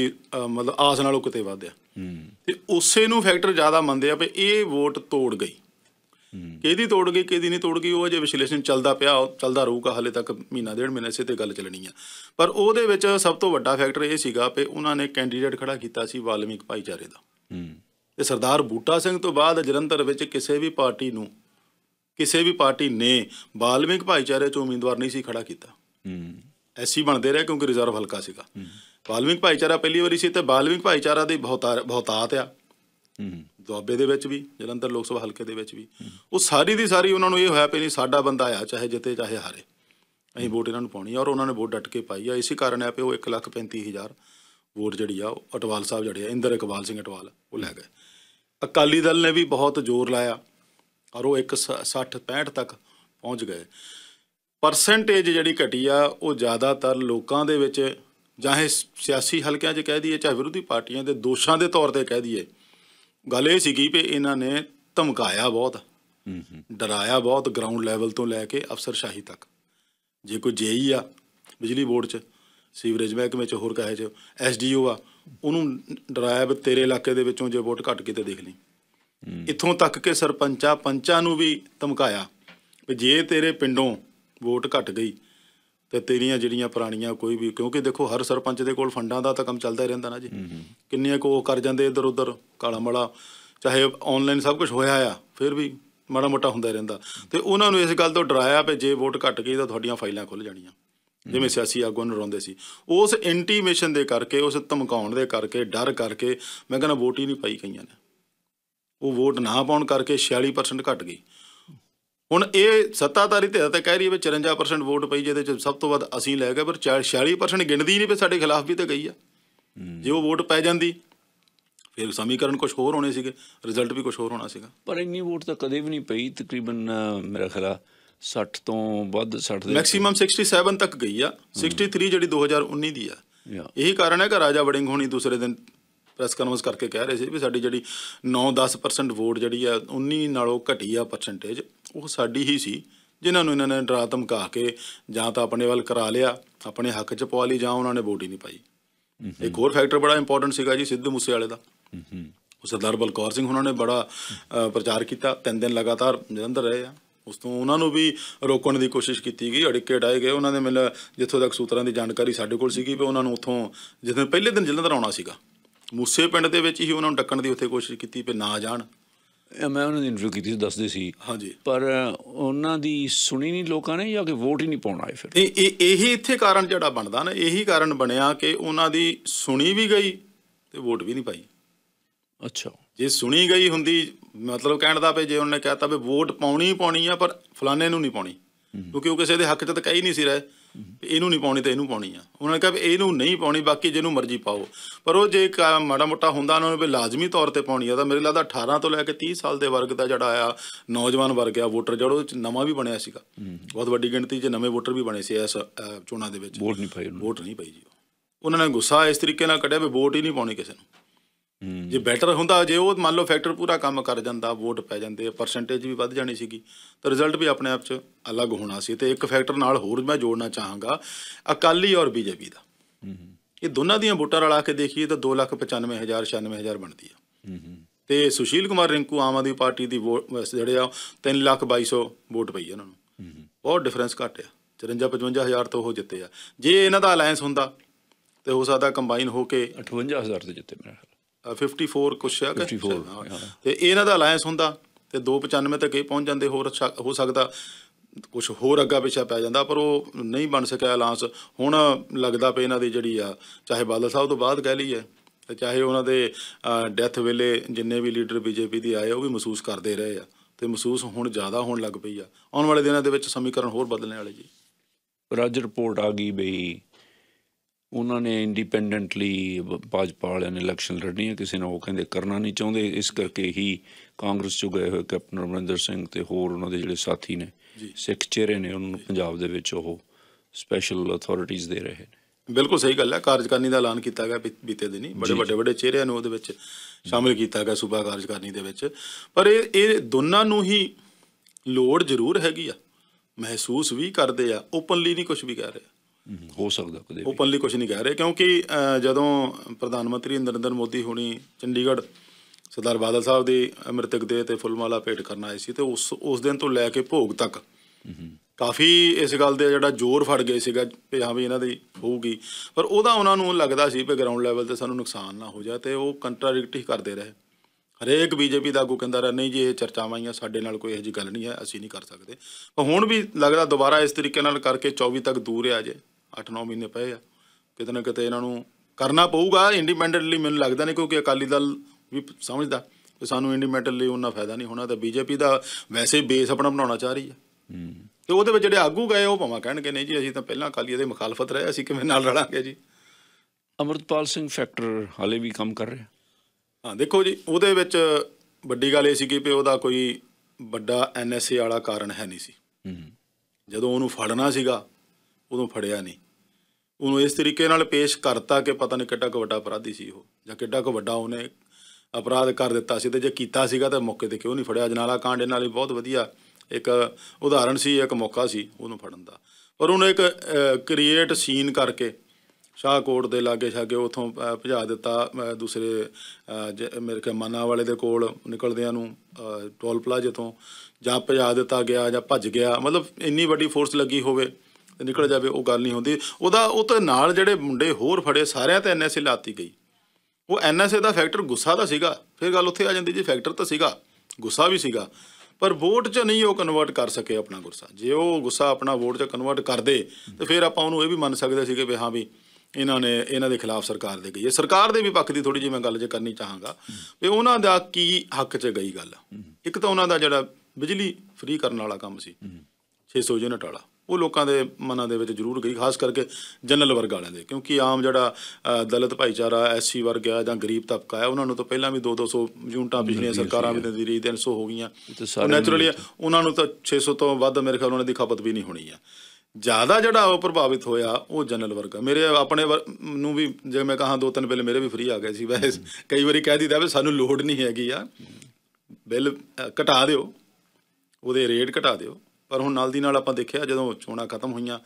ਮਤਲਬ ਆਸ ਨਾਲੋਂ ਕਿਤੇ ਵੱਧ ਆ ਤੇ ਉਸੇ ਨੂੰ ਫੈਕਟਰ ਜ਼ਿਆਦਾ ਮੰਨਦੇ ਆ ਵੀ ਇਹ ਵੋਟ ਤੋੜ ਗਈ ਕਿਹਦੀ ਤੋੜ ਗਈ ਕਿਹਦੀ ਨਹੀਂ ਤੋੜ ਗਈ ਉਹ ਅਜੇ ਵਿਸ਼ਲੇਸ਼ਣ ਚੱਲਦਾ ਪਿਆ ਚੱਲਦਾ ਰਹੂਗਾ ਹਲੇ ਤੱਕ ਮਹੀਨਾ ਡੇਢ ਮਹੀਨਾ ਸੇ ਤੇ ਗੱਲ ਚੱਲਣੀ ਆ ਪਰ ਉਹਦੇ ਵਿੱਚ ਸਭ ਤੋਂ ਵੱਡਾ ਫੈਕਟਰ ਇਹ ਸੀਗਾ ਕਿ ਉਹਨਾਂ ਨੇ ਕੈਂਡੀਡੇਟ ਖੜਾ ਕੀਤਾ ਸੀ ਵਾਲਮੀਕ ਭਾਈਚਾਰੇ ਦਾ ਤੇ ਸਰਦਾਰ ਬੂਟਾ ਸਿੰਘ ਤੋਂ ਬਾਅਦ ਜਲੰਧਰ ਵਿੱਚ ਕਿਸੇ ਵੀ ਪਾਰਟੀ ਨੂੰ ਕਿਸੇ ਵੀ ਪਾਰਟੀ ਨੇ ਬਾਲਮਿਕ ਭਾਈਚਾਰੇ 'ਚ ਉਮੀਦਵਾਰ ਨਹੀਂ ਸੀ ਖੜਾ ਕੀਤਾ ਐਸੀ ਬਣਦੇ ਰਹੇ ਕਿਉਂਕਿ ਰਿਜ਼ਰਵ ਹਲਕਾ ਸੀਗਾ ਬਾਲਮਿਕ ਭਾਈਚਾਰਾ ਪਹਿਲੀ ਵਾਰੀ ਸੀ ਤੇ ਬਾਲਮਿਕ ਭਾਈਚਾਰਾ ਦੀ ਬਹੁਤਾਤ ਆ ਦੁਆਬੇ ਦੇ ਵਿੱਚ ਵੀ ਜਲੰਧਰ ਲੋਕ ਸਭਾ ਹਲਕੇ ਦੇ ਵਿੱਚ ਵੀ ਉਹ ਸਾਰੀ ਦੀ ਸਾਰੀ ਉਹਨਾਂ ਨੂੰ ਇਹ ਹੋਇਆ ਪਈ ਨਹੀਂ ਸਾਡਾ ਬੰਦਾ ਆ ਚਾਹੇ ਜਿੱਤੇ ਚਾਹੇ ਹਾਰੇ ਅਸੀਂ ਵੋਟ ਇਹਨਾਂ ਨੂੰ ਪਾਉਣੀ ਆ ਔਰ ਉਹਨਾਂ ਨੇ ਵੋਟ ਡਟ ਕੇ ਪਾਈ ਆ ਇਸੇ ਕਾਰਨ ਆ ਪਈ ਉਹ 135000 ਵੋਟ ਜਿਹੜੀ ਆ ਉਹ ਅਟਵਾਲ ਸਾਹਿਬ ਜਿਹੜੇ ਆ ਇੰਦਰ ਇਕਬਾਲ ਸਿੰਘ ਅਟਵਾਲ ਉਹ ਲੈ ਗਏ ਅਕਾਲੀ ਦਲ ਨੇ ਵੀ ਬਹੁਤ ਜ਼ੋਰ ਲਾਇਆ ਔਰ ਉਹ 160 65 ਤੱਕ ਪਹੁੰਚ ਗਏ ਪਰਸੈਂਟੇਜ ਜਿਹੜੀ ਘਟੀ ਆ ਉਹ ਜ਼ਿਆਦਾਤਰ ਲੋਕਾਂ ਦੇ ਵਿੱਚ ਜਾਂ ਇਹ ਸਿਆਸੀ ਹਲਕਿਆਂ 'ਚ ਕਹਿ ਦਈਏ ਚਾਹੇ ਵਿਰੋਧੀ ਪਾਰਟੀਆਂ ਦੇ ਦੋਸ਼ਾਂ ਦੇ ਤੌਰ ਤੇ ਕਹਿ ਦਈਏ ਗੱਲ ਇਹ ਸੀਗੀ ਕਿ ਇਹਨਾਂ ਨੇ ਧਮਕਾਇਆ ਬਹੁਤ ਡਰਾਇਆ ਬਹੁਤ ਗਰਾਊਂਡ ਲੈਵਲ ਤੋਂ ਲੈ ਕੇ ਅਫਸਰਸ਼ਾਹੀ ਤੱਕ ਜੇ ਕੋਈ ਜੇਈ ਆ ਬਿਜਲੀ ਬੋਰਡ 'ਚ ਸੀਵਰੇਜ ਮਹਿਕਮੇ 'ਚ ਹੋਰ ਕਹੇ 'ਚ ਐਸਡੀਓ ਆ ਉਹਨੂੰ ਡਰਾਇਆ ਵੀ ਤੇਰੇ ਇਲਾਕੇ ਦੇ ਵਿੱਚੋਂ ਜੇ ਵੋਟ ਘਟ ਕੇ ਤੇ ਦੇਖ ਲਈ ਇੱਥੋਂ ਤੱਕ ਕਿ ਸਰਪੰਚਾ ਪੰਚਾਂ ਨੂੰ ਵੀ ਧਮਕਾਇਆ ਕਿ ਜੇ ਤੇਰੇ ਪਿੰਡੋਂ ਵੋਟ ਘਟ ਗਈ ਤੇ ਤੇਰੀਆਂ ਜਿਹੜੀਆਂ ਪੁਰਾਣੀਆਂ ਕੋਈ ਵੀ ਕਿਉਂਕਿ ਦੇਖੋ ਹਰ ਸਰਪੰਚ ਦੇ ਕੋਲ ਫੰਡਾਂ ਦਾ ਤਾਂ ਕੰਮ ਚੱਲਦਾ ਹੀ ਰਹਿੰਦਾ ਨਾ ਜੀ ਕਿੰਨੀਆਂ ਕੋ ਕਰ ਜਾਂਦੇ ਇੱਧਰ ਉੱਧਰ ਕਾਲਾ ਮਲਾ ਚਾਹੇ ਆਨਲਾਈਨ ਸਭ ਕੁਝ ਹੋਇਆ ਆ ਫਿਰ ਵੀ ਮਾੜਾ ਮੋਟਾ ਹੁੰਦਾ ਰਹਿੰਦਾ ਤੇ ਉਹਨਾਂ ਨੂੰ ਇਸ ਗੱਲ ਤੋਂ ਡਰਾਇਆ ਪਏ ਜੇ ਵੋਟ ਘਟ ਗਈ ਤਾਂ ਤੁਹਾਡੀਆਂ ਫਾਈਲਾਂ ਖੁੱਲ ਜਾਣੀਆਂ ਜਿਵੇਂ ਸਿਆਸੀ ਆਗੂ ਨੂੰ ਰੋਂਦੇ ਸੀ ਉਸ ਇੰਟੀਮੇਸ਼ਨ ਦੇ ਕਰਕੇ ਉਸ ਧਮਕਾਉਣ ਦੇ ਕਰਕੇ ਡਰ ਕਰਕੇ ਮੈਂ ਕਹਿੰਦਾ ਵੋਟ ਹੀ ਨਹੀਂ ਪਾਈ ਕਈਆਂ ਨੇ ਉਹ ਵੋਟ ਨਾ ਪਾਉਣ ਕਰਕੇ 46% ਘਟ ਗਈ ਹੁਣ ਇਹ ਸੱਤਾਧਾਰੀ ਧਿਰ ਤੇ ਕਹਿ ਰਹੀ ਹੈ ਵੀ 54% ਵੋਟ ਪਈ ਜਿਹਦੇ ਚ ਸਭ ਤੋਂ ਵੱਧ ਅਸੀਂ ਲੈ ਗਏ ਪਰ 46% ਗਿਣਦੀ ਨਹੀਂ ਵੀ ਸਾਡੇ ਖਿਲਾਫ ਵੀ ਤਾਂ ਗਈ ਆ ਜੇ ਉਹ ਵੋਟ ਪੈ ਜਾਂਦੀ ਫਿਰ ਸਮੀਕਰਨ ਕੁਝ ਹੋਰ ਹੋਣੇ ਸੀਗੇ ਰਿਜ਼ਲਟ ਵੀ ਕੁਝ ਹੋਰ ਹੋਣਾ ਸੀਗਾ ਪਰ ਇੰਨੀ ਵੋਟ ਤਾਂ ਕਦੇ ਵੀ ਨਹੀਂ ਪਈ ਤਕਰੀਬਨ ਮੇਰਾ ਖਿਆਲ 60 ਤੋਂ ਵੱਧ 60 ਦੇ ਮੈਕਸਿਮਮ 67 ਤੱਕ ਗਈ ਆ 63 ਜਿਹੜੀ 2019 ਦੀ ਆ ਇਹੀ ਕਾਰਨ ਹੈ ਕਿ ਰਾਜਾ ਵੜਿੰਗ ਹੋਣੀ ਦੂਸਰੇ ਦਿਨ ਪ੍ਰੈਸ ਕਾਨਫਰੰਸ ਕਰਕੇ ਕਹਿ ਰਹੇ ਸੀ ਵੀ ਸਾਡੀ ਜਿਹੜੀ 9-10% ਵੋਟ ਜਿਹੜੀ ਆ 19 ਨਾਲੋਂ ਘਟੀ ਆ ਪਰਸੈਂਟੇਜ ਉਹ ਸਾਡੀ ਹੀ ਸੀ ਜਿਨ੍ਹਾਂ ਨੂੰ ਇਹਨਾਂ ਨੇ ਡਰਾ ਧਮਕਾ ਕੇ ਜਾਂ ਤਾਂ ਆਪਣੇ ਵੱਲ ਕਰਾ ਲਿਆ ਆਪਣੇ ਹੱਕ 'ਚ ਪਵਾ ਲਈ ਜਾਂ ਉਹਨਾਂ ਨੇ ਵੋਟ ਹੀ ਨਹੀਂ ਪਾਈ ਇੱਕ ਹੋਰ ਫੈਕਟਰ ਬੜਾ ਇੰਪੋਰਟੈਂਟ ਸੀਗਾ ਜੀ ਸਿੱਧੂ ਮੂਸੇ ਵਾਲੇ ਦਾ ਉਹ ਸਰਦਾਰ ਬਲਕੌਰ ਸਿੰਘ ਉਹਨਾਂ ਨੇ ਬੜਾ ਪ੍ਰਚਾਰ ਕੀਤਾ ਤਿੰਨ ਦਿਨ ਲਗਾਤਾਰ ਜਲੰਧਰ ਰਹੇ ਆ ਉਸ ਤੋਂ ਉਹਨਾਂ ਨੂੰ ਵੀ ਰੋਕਣ ਦੀ ਕੋਸ਼ਿਸ਼ ਕੀਤੀ ਗਈ ਅੜਿੱਕੇ ਡਾਏ ਗਏ ਉਹਨਾਂ ਦੇ ਮਿਲ ਜਿੱਥੋਂ ਤੱਕ ਸੂਤਰਾਂ ਦੀ ਜਾਣਕਾਰੀ ਸਾਡੇ ਕੋਲ ਸੀਗੀ ਵੀ ਉਹਨਾਂ ਨੂੰ ਉਥੋਂ ਜਿਸ ਦਿਨ ਪਹਿਲੇ ਦਿਨ ਜਲੰਧਰ ਆਉਣਾ ਸੀਗਾ ਮੂਸੇ ਪਿੰਡ ਦੇ ਵਿੱਚ ਹੀ ਉਹਨਾਂ ਨੂੰ ਡੱਕਣ ਦੀ ਉੱਥੇ ਕੋਸ਼ਿਸ਼ ਕੀਤੀ ਪੇ ਨਾ ਜਾਣ ਮੈਂ ਉਹਨਾਂ ਦੀ ਇੰਟਰਵਿਊ ਕੀਤੀ ਸੀ ਦੱਸਦੇ ਸੀ ਹਾਂਜੀ ਪਰ ਉਹਨਾਂ ਦੀ ਸੁਣੀ ਨਹੀਂ ਲੋਕਾਂ ਨੇ ਜਾਂ ਕਿ ਵੋਟ ਹੀ ਨਹੀਂ ਪਾਉਣ ਆਏ ਫਿਰ ਇਹ ਇਹ ਇਹੀ ਇੱਥੇ ਕਾਰਨ ਜਿਹੜਾ ਬਣਦਾ ਨਾ ਇਹੀ ਕਾਰਨ ਬਣਿਆ ਕਿ ਉਹਨਾਂ ਦੀ ਸੁਣੀ ਵੀ ਗਈ ਤੇ ਵੋਟ ਵੀ ਨਹੀਂ ਪਾਈ ਅੱਛਾ ਜੇ ਸੁਣੀ ਗਈ ਹੁੰਦੀ ਮਤਲਬ ਕਹਿਣ ਦਾ ਵੀ ਜੇ ਉਹਨੇ ਕਹਿਤਾ ਵੀ ਵੋਟ ਪਾਉਣੀ ਪਾਉਣੀ ਆ ਪਰ ਫਲਾਣੇ ਨੂੰ ਨਹੀਂ ਪਾਉਣੀ ਕਿਉਂਕਿ ਉਹ ਕਿਸੇ ਦੇ ਹੱਕ 'ਚ ਤਾਂ ਕਹੀ ਨਹੀਂ ਸੀ ਰਹੇ ਇਹਨੂੰ ਨਹੀਂ ਪਾਉਣੀ ਤੇ ਇਹਨੂੰ ਪਾਉਣੀ ਆ ਉਹਨਾਂ ਨੇ ਕਿਹਾ ਵੀ ਇਹਨੂੰ ਨਹੀਂ ਪਾਉਣੀ ਬਾਕੀ ਜਿਹਨੂੰ ਮਰਜ਼ੀ ਪਾਓ ਪਰ ਉਹ ਜੇ ਮਾੜਾ ਮੋਟਾ ਹੁੰਦਾ ਉਹਨਾਂ ਨੂੰ ਵੀ ਲਾਜ਼ਮੀ ਤੌਰ ਤੇ ਪਾਉਣੀ ਆ ਤਾਂ ਮੇਰੇ ਲੱਗਦਾ 18 ਤੋਂ ਲੈ ਕੇ 30 ਸਾਲ ਦੇ ਵਰਗ ਦਾ ਜਿਹੜਾ ਆ ਨੌਜਵਾਨ ਵਰਗ ਆ ਵੋਟਰ ਜਿਹੜਾ ਉਹ ਨਵਾਂ ਵੀ ਬਣਿਆ ਸੀਗਾ ਬਹੁਤ ਵੱਡੀ ਗਿਣਤੀ 'ਚ ਨਵੇਂ ਵੋਟਰ ਵੀ ਬਣੇ ਸੀ ਇਸ ਚੋਣਾਂ ਦੇ ਵਿੱਚ ਵੋਟ ਨਹੀਂ ਪਾਈ ਉਹਨਾਂ ਵੋਟ ਨਹੀਂ ਪਾਈ ਜੀ ਉਹਨਾਂ ਨੇ ਗੁੱਸਾ ਇਸ ਤਰੀਕੇ ਨਾਲ ਕੱਢਿਆ ਵੀ ਵੋਟ ਹੀ ਨਹੀਂ ਪਾਉਣੀ ਕਿਸੇ ਨੂੰ ਜੇ ਬੈਟਰ ਹੁੰਦਾ ਜੇ ਉਹ ਮੰਨ ਲਓ ਫੈਕਟਰ ਪੂਰਾ ਕੰਮ ਕਰ ਜਾਂਦਾ ਵੋਟ ਪੈ ਜਾਂਦੇ ਪਰਸੈਂਟੇਜ ਵੀ ਵੱਧ ਜਾਣੀ ਸੀਗੀ ਤਾਂ ਰਿਜ਼ਲਟ ਵੀ ਆਪਣੇ ਆਪ 'ਚ ਅਲੱਗ ਹੋਣਾ ਸੀ ਤੇ ਇੱਕ ਫੈਕਟਰ ਨਾਲ ਹੋਰ ਮੈਂ ਜੋੜਨਾ ਚਾਹਾਂਗਾ ਅਕਾਲੀ ਔਰ ਬੀਜੇਪੀ ਦਾ ਇਹ ਦੋਨਾਂ ਦੀਆਂ ਵੋਟਾਂ ਰਲਾ ਕੇ ਦੇਖੀਏ ਤਾਂ 2,95,000 96000 ਬਣਦੀ ਆ ਤੇ ਸੁਸ਼ੀਲ ਕੁਮਾਰ ਰਿੰਕੂ ਆਮ ਆਦਮੀ ਪਾਰਟੀ ਦੀ ਜਿਹੜੇ ਆ 3,22,000 ਵੋਟ ਪਈ ਉਹਨਾਂ ਨੂੰ ਬਹੁਤ ਡਿਫਰੈਂਸ ਘਟਿਆ 54 55000 ਤੋਂ ਉਹ ਜਿੱਤੇ ਆ ਜੇ ਇਹਨਾਂ ਦਾ ਅਲਾਈਅੰਸ ਹੁੰਦਾ ਤੇ ਹੋ ਸਕਦਾ ਕੰਬਾਈਨ ਹੋ ਕੇ 58000 ਤੇ ਜਿੱਤੇ ਮੇਰੇ ਖਿਆਲ 54 ਕੁਛ ਆ ਕਿ ਤੇ ਇਹਨਾਂ ਦਾ ਅਲਾਈਅੰਸ ਹੁੰਦਾ ਤੇ 295 ਤੱਕ ਇਹ ਪਹੁੰਚ ਜਾਂਦੇ ਹੋਰ ਹੋ ਸਕਦਾ ਕੁਝ ਹੋਰ ਅੱਗਾ ਪਿਛਾ ਪੈ ਜਾਂਦਾ ਪਰ ਉਹ ਨਹੀਂ ਬਣ ਸਕਿਆ ਅਲਾਈਅੰਸ ਹੁਣ ਲੱਗਦਾ ਪਏ ਇਹਨਾਂ ਦੀ ਜਿਹੜੀ ਆ ਚਾਹੇ ਬਾਦਲ ਸਾਹਿਬ ਤੋਂ ਬਾਅਦ ਕਹਿ ਲਈ ਹੈ ਤੇ ਚਾਹੇ ਉਹਨਾਂ ਦੇ ਡੈਥ ਵੇਲੇ ਜਿੰਨੇ ਵੀ ਲੀਡਰ ਬੀਜੇਪੀ ਦੇ ਆਏ ਉਹ ਵੀ ਮਹਿਸੂਸ ਕਰਦੇ ਰਹੇ ਆ ਤੇ ਮਹਿਸੂਸ ਹੁਣ ਜ਼ਿਆਦਾ ਹੋਣ ਲੱਗ ਪਈ ਆ ਆਉਣ ਵਾਲੇ ਦਿਨਾਂ ਦੇ ਵਿੱਚ ਸਮੀਕਰਨ ਹੋਰ ਬਦਲਣ ਵਾਲੇ ਜੀ ਰਾਜ ਰਿਪੋਰਟ ਆ ਗਈ ਬਈ ਉਹਨਾਂ ਨੇ ਇੰਡੀਪੈਂਡੈਂਟਲੀ ਭਾਜਪਾ ਵਾਲਿਆਂ ਨੇ ਇਲੈਕਸ਼ਨ ਲੜਨੀ ਹੈ ਕਿਸੇ ਨੂੰ ਉਹ ਕਹਿੰਦੇ ਕਰਨਾ ਨਹੀਂ ਚਾਹੁੰਦੇ ਇਸ ਕਰਕੇ ਹੀ ਕਾਂਗਰਸ ਚ ਗਏ ਹੋਏ ਕੈਪਟਨ ਅਮਰਿੰਦਰ ਸਿੰਘ ਤੇ ਹੋਰ ਉਹਨਾਂ ਦੇ ਜਿਹੜੇ ਸਾਥੀ ਨੇ ਸਿੱਖ ਚਿਹਰੇ ਨੇ ਉਹਨਾਂ ਨੂੰ ਪੰਜਾਬ ਦੇ ਵਿੱਚ ਉਹ ਸਪੈਸ਼ਲ ਅਥਾਰਟੀਆਂ ਦੇ ਰਹੇ ਨੇ ਬਿਲਕੁਲ ਸਹੀ ਗੱਲ ਹੈ ਕਾਰਜਕਾਰਨੀ ਦਾ ਐਲਾਨ ਕੀਤਾ ਗਿਆ ਬੀਤੇ ਦਿਨੀ ਬੜੇ ਵੱਡੇ ਵੱਡੇ ਚਿਹਰਿਆਂ ਨੂੰ ਉਹਦੇ ਵਿੱਚ ਸ਼ਾਮਿਲ ਕੀਤਾ ਗਿਆ ਸੂਬਾ ਕਾਰਜਕਾਰਨੀ ਦੇ ਵਿੱਚ ਪਰ ਇਹ ਇਹ ਦੋਨਾਂ ਨੂੰ ਹੀ ਲੋੜ ਜ਼ਰੂਰ ਹੈਗੀ ਆ ਮਹਿਸੂਸ ਵੀ ਕਰਦੇ ਆ ਓਪਨਲੀ ਨਹੀਂ ਕੁਝ ਵੀ ਕਹਿ ਰਹੇ ਹੋ ਸਕਦਾ ਕਦੇ ਵੀ ਓਪਨਲੀ ਕੁਝ ਨਹੀਂ ਕਹਿ ਰਹੇ ਕਿਉਂਕਿ ਜਦੋਂ ਪ੍ਰਧਾਨ ਮੰਤਰੀ ਨਰਿੰਦਰ ਮੋਦੀ ਹੁਣੀ ਚੰਡੀਗੜ੍ਹ ਸਰਦਾਰ ਬਾਦਲ ਸਾਹਿਬ ਦੀ ਅਮਰਤਕ ਦੇ ਤੇ ਫੁੱਲਮਾਲਾ ਭੇਟ ਕਰਨ ਆਏ ਸੀ ਤੇ ਉਸ ਉਸ ਦਿਨ ਤੋਂ ਲੈ ਕੇ ਭੋਗ ਤੱਕ ਕਾਫੀ ਇਸ ਗੱਲ ਦੇ ਜਿਹੜਾ ਜ਼ੋਰ ਫੜ ਗਏ ਸੀਗਾ ਵੀ ਹਾਂ ਵੀ ਇਹਨਾਂ ਦੀ ਹੋਊਗੀ ਪਰ ਉਹਦਾ ਉਹਨਾਂ ਨੂੰ ਲੱਗਦਾ ਸੀ ਕਿ ਗਰਾਊਂਡ ਲੈਵਲ ਤੇ ਸਾਨੂੰ ਨੁਕਸਾਨ ਨਾ ਹੋ ਜਾ ਤੇ ਉਹ ਕੰਟਰਾਡਿਕਟ ਕਰਦੇ ਰਹੇ ਹਰੇਕ ਬੀਜੇਪੀ ਦਾ ਆਗੂ ਕਹਿੰਦਾ ਰਿਹਾ ਨਹੀਂ ਜੀ ਇਹ ਚਰਚਾਵਾਂ ਆਈਆਂ ਸਾਡੇ ਨਾਲ ਕੋਈ ਇਹੋ ਜੀ ਗੱਲ ਨਹੀਂ ਹੈ ਅਸੀਂ ਨਹੀਂ ਕਰ ਸਕਦੇ ਪਰ ਹੁਣ ਵੀ ਲੱਗਦਾ ਦੁਬਾਰਾ ਇਸ ਤਰੀਕੇ ਨਾਲ ਕਰਕੇ 24 ਤੱਕ ਦੂਰ ਆ ਜੇ 8-9 ਮਹੀਨੇ ਪਏ ਆ ਕਿਤੇ ਨਾ ਕਿਤੇ ਇਹਨਾਂ ਨੂੰ ਕਰਨਾ ਪਊਗਾ ਇੰਡੀਪੈਂਡੈਂਟਲੀ ਮੈਨੂੰ ਲੱਗਦਾ ਨਹੀਂ ਕਿਉਂਕਿ ਅਕਾਲੀ ਦਲ ਵੀ ਸਮਝਦਾ ਕਿ ਸਾਨੂੰ ਇੰਡੀਪੈਂਡੈਂਟਲੀ ਉਹਨਾਂ ਫਾਇਦਾ ਨਹੀਂ ਹੋਣਾ ਤਾਂ ਬੀਜੇਪੀ ਦਾ ਵੈਸੇ ਬੇਸ ਆਪਣਾ ਬਣਾਉਣਾ ਚਾਹ ਰਹੀ ਹੈ ਤੇ ਉਹਦੇ ਵਿੱਚ ਜਿਹੜੇ ਆਗੂ ਗਏ ਉਹ ਭਾਵੇਂ ਕਹਿਣਗੇ ਨਹੀਂ ਜੀ ਅਸੀਂ ਤਾਂ ਪਹਿਲਾਂ ਅਕਾਲੀ ਦੇ ਮੁਖਾਲਫਤ ਰਹੇ ਅਸੀਂ ਕਿਵੇਂ ਨਾਲ ਰਲਾਂਗੇ ਜੀ ਅਮਰਤਪਾਲ ਸਿੰਘ ਫੈਕਟਰ ਹਾਲੇ ਵੀ ਕੰਮ ਕਰ ਰਿਹਾ ਹਾਂ ਦੇਖੋ ਜੀ ਉਹਦੇ ਵਿੱਚ ਵੱਡੀ ਗੱਲ ਇਹ ਸੀ ਕਿ ਉਹਦਾ ਕੋਈ ਵੱਡਾ ਐਨਐਸਏ ਵਾਲਾ ਕਾਰਨ ਹੈ ਨਹੀਂ ਸੀ ਜਦੋਂ ਉਹਨੂੰ ਫੜਨਾ ਸੀਗਾ ਉਦੋਂ ਫੜਿਆ ਨਹੀਂ ਉਹਨੂੰ ਇਸ ਤਰੀਕੇ ਨਾਲ ਪੇਸ਼ ਕਰਤਾ ਕਿ ਪਤਾ ਨਹੀਂ ਕਿੱਡਾ ਕੁ ਵੱਡਾ ਅਪਰਾਧੀ ਸੀ ਉਹ ਜਾਂ ਕਿੱਡਾ ਕੁ ਵੱਡਾ ਉਹਨੇ ਅਪਰਾਧ ਕਰ ਦਿੱਤਾ ਸੀ ਤੇ ਜੇ ਕੀਤਾ ਸੀਗਾ ਤਾਂ ਮੌਕੇ ਤੇ ਕਿਉਂ ਨਹੀਂ ਫੜਿਆ ਜਨਾਲਾ ਕਾਂਡ ਇਹਨਾਂ ਲਈ ਬਹੁਤ ਵਧੀਆ ਇੱਕ ਉਦਾਹਰਣ ਸੀ ਇੱਕ ਮੌਕਾ ਸੀ ਉਹਨੂੰ ਫੜਨ ਦਾ ਪਰ ਉਹਨੇ ਇੱਕ ਕ੍ਰੀਏਟ ਸੀਨ ਕਰਕੇ ਸ਼ਾਹਕੋਟ ਦੇ ਲਾਗੇ ਛਾਗੇ ਉਥੋਂ ਭਜਾ ਦਿੱਤਾ ਦੂਸਰੇ ਮੇਰੇ ਕੇ ਮਾਨਾ ਵਾਲੇ ਦੇ ਕੋਲ ਨਿਕਲਦਿਆਂ ਨੂੰ ਟੋਲ ਪਲਾਜ਼ੇ ਤੋਂ ਜਾਂ ਭਜਾ ਦਿੱਤਾ ਗਿਆ ਜਾਂ ਭੱਜ ਗਿਆ ਮਤਲਬ ਇੰਨੀ ਵੱਡੀ ਫੋਰਸ ਲੱਗੀ ਹੋਵੇ ਨਿਕਲ ਜਾਵੇ ਉਹ ਗੱਲ ਨਹੀਂ ਹੁੰਦੀ ਉਹਦਾ ਉਹ ਤੇ ਨਾਲ ਜਿਹੜੇ ਮੁੰਡੇ ਹੋਰ ਫੜੇ ਸਾਰਿਆਂ ਤੇ ਐਨਐਸਏ ਲਾਤੀ ਗਈ ਉਹ ਐਨਐਸਏ ਦਾ ਫੈਕਟਰ ਗੁੱਸਾ ਦਾ ਸੀਗਾ ਫਿਰ ਗੱਲ ਉੱਥੇ ਆ ਜਾਂਦੀ ਜੀ ਫੈਕਟਰ ਤਾਂ ਸੀਗਾ ਗੁੱਸਾ ਵੀ ਸੀਗਾ ਪਰ ਵੋਟ 'ਚ ਨਹੀਂ ਉਹ ਕਨਵਰਟ ਕਰ ਸਕੇ ਆਪਣਾ ਗੁੱਸਾ ਜੇ ਉਹ ਗੁੱਸਾ ਆਪਣਾ ਵੋਟ 'ਚ ਕਨਵਰਟ ਕਰਦੇ ਤੇ ਫਿਰ ਆਪਾਂ ਉਹਨੂੰ ਇਹ ਵੀ ਮੰਨ ਸਕਦੇ ਸੀਗੇ ਵੀ ਹਾਂ ਵੀ ਇਹਨਾਂ ਨੇ ਇਹਨਾਂ ਦੇ ਖਿਲਾਫ ਸਰਕਾਰ ਦੇ ਗਈ ਹੈ ਸਰਕਾਰ ਦੇ ਵੀ ਪੱਖ ਦੀ ਥੋੜੀ ਜਿਹੀ ਮੈਂ ਗੱਲ ਜੇ ਕਰਨੀ ਚਾਹਾਂਗਾ ਵੀ ਉਹਨਾਂ ਦਾ ਕੀ ਹੱਕ 'ਚ ਗਈ ਗੱਲ ਇੱਕ ਤਾਂ ਉਹਨਾਂ ਦਾ ਜਿਹੜਾ ਬਿਜਲੀ ਫ੍ਰੀ ਕਰਨ ਵਾਲਾ ਕੰਮ ਸੀ 600 ਯੂਨਿਟ ਵਾਲਾ ਉਹ ਲੋਕਾਂ ਦੇ ਮਨਾਂ ਦੇ ਵਿੱਚ ਜ਼ਰੂਰ ਗਈ ਖਾਸ ਕਰਕੇ ਜਨਰਲ ਵਰਗ ਵਾਲਿਆਂ ਦੇ ਕਿਉਂਕਿ ਆਮ ਜਿਹੜਾ ਦਲਿਤ ਭਾਈਚਾਰਾ ਐਸਸੀ ਵਰਗ ਹੈ ਜਾਂ ਗਰੀਬ ਤਬਕਾ ਹੈ ਉਹਨਾਂ ਨੂੰ ਤਾਂ ਪਹਿਲਾਂ ਵੀ 2-200 ਯੂਨਟਾਂ ਪਿਛਲੀਆਂ ਸਰਕਾਰਾਂ ਵੀ ਦਿੰਦੀ ਰਹੀ 300 ਹੋ ਗਈਆਂ ਨੈਚੁਰਲੀ ਉਹਨਾਂ ਨੂੰ ਤਾਂ 600 ਤੋਂ ਵੱਧ ਮੇਰੇ ਖਿਆਲ ਉਹਨਾਂ ਦੀ ਖਪਤ ਵੀ ਨਹੀਂ ਹੋਣੀ ਆ ਜ਼ਿਆਦਾ ਜਿਹੜਾ ਉਹ ਪ੍ਰਭਾਵਿਤ ਹੋਇਆ ਉਹ ਜਨਰਲ ਵਰਗ ਮੇਰੇ ਆਪਣੇ ਨੂੰ ਵੀ ਜੇ ਮੈਂ ਕਹਾਂ ਦੋ ਤਿੰਨ ਬਿੱਲ ਮੇਰੇ ਵੀ ਫ੍ਰੀ ਆ ਗਏ ਸੀ ਵੈਸੇ ਕਈ ਵਾਰੀ ਕਹਿ ਦਿੱਤਾ ਵੀ ਸਾਨੂੰ ਲੋਡ ਨਹੀਂ ਹੈਗੀ ਆ ਬਿੱਲ ਘਟਾ ਦਿਓ ਉਹਦੇ ਰੇਟ ਘਟਾ ਦਿਓ ਪਰ ਹੁਣ ਨਾਲ ਦੀ ਨਾਲ ਆਪਾਂ ਦੇਖਿਆ ਜਦੋਂ ਚੋਣਾਂ ਖਤਮ ਹੋਈਆਂ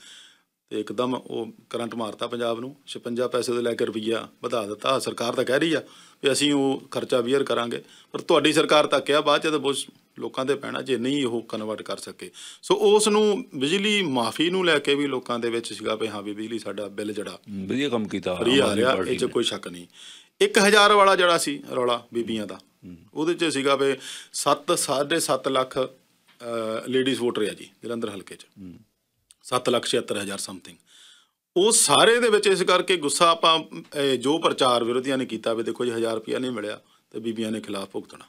ਤੇ ਇੱਕਦਮ ਉਹ ਕਰੰਟ ਮਾਰਤਾ ਪੰਜਾਬ ਨੂੰ 56 ਪੈਸੇ ਤੋਂ ਲੈ ਕੇ ਰੁਪਈਆ ਵਧਾ ਦਿੱਤਾ ਸਰਕਾਰ ਤਾਂ ਕਹਿ ਰਹੀ ਆ ਵੀ ਅਸੀਂ ਉਹ ਖਰਚਾ ਵੀਅਰ ਕਰਾਂਗੇ ਪਰ ਤੁਹਾਡੀ ਸਰਕਾਰ ਤਾਂ ਕਿਹਾ ਬਾਅਦ ਚ ਤਾਂ ਬੁਸ਼ ਲੋਕਾਂ ਦੇ ਪੈਣਾ ਜੇ ਨਹੀਂ ਉਹ ਕਨਵਰਟ ਕਰ ਸਕੇ ਸੋ ਉਸ ਨੂੰ ਬਿਜਲੀ ਮਾਫੀ ਨੂੰ ਲੈ ਕੇ ਵੀ ਲੋਕਾਂ ਦੇ ਵਿੱਚ ਸੀਗਾ ਵੀ ਹਾਂ ਵੀ ਬਿਜਲੀ ਸਾਡਾ ਬਿੱਲ ਜੜਾ ਵਧੀਆ ਕੰਮ ਕੀਤਾ ਫਰੀ ਆ ਰਿਹਾ ਇਹ 'ਚ ਕੋਈ ਸ਼ੱਕ ਨਹੀਂ 1000 ਵਾਲਾ ਜਿਹੜਾ ਸੀ ਰੌਲਾ ਬੀਬੀਆਂ ਦਾ ਉਹਦੇ 'ਚ ਸੀਗਾ ਵੀ 7 7.5 ਲੱਖ ਲੇਡੀਜ਼ ਵੋਟਰ ਆ ਜੀ ਜਲੰਧਰ ਹਲਕੇ 'ਚ 776000 ਸਮਥਿੰਗ ਉਹ ਸਾਰੇ ਦੇ ਵਿੱਚ ਇਸ ਕਰਕੇ ਗੁੱਸਾ ਆਪਾਂ ਜੋ ਪ੍ਰਚਾਰ ਵਿਰੋਧੀਆਂ ਨੇ ਕੀਤਾ ਵੀ ਦੇਖੋ ਜੀ 1000 ਰੁਪਿਆ ਨਹੀਂ ਮਿਲਿਆ ਤੇ ਬੀਬੀਆਂ ਨੇ ਖਿਲਾਫ ਭੁਗਤਣਾ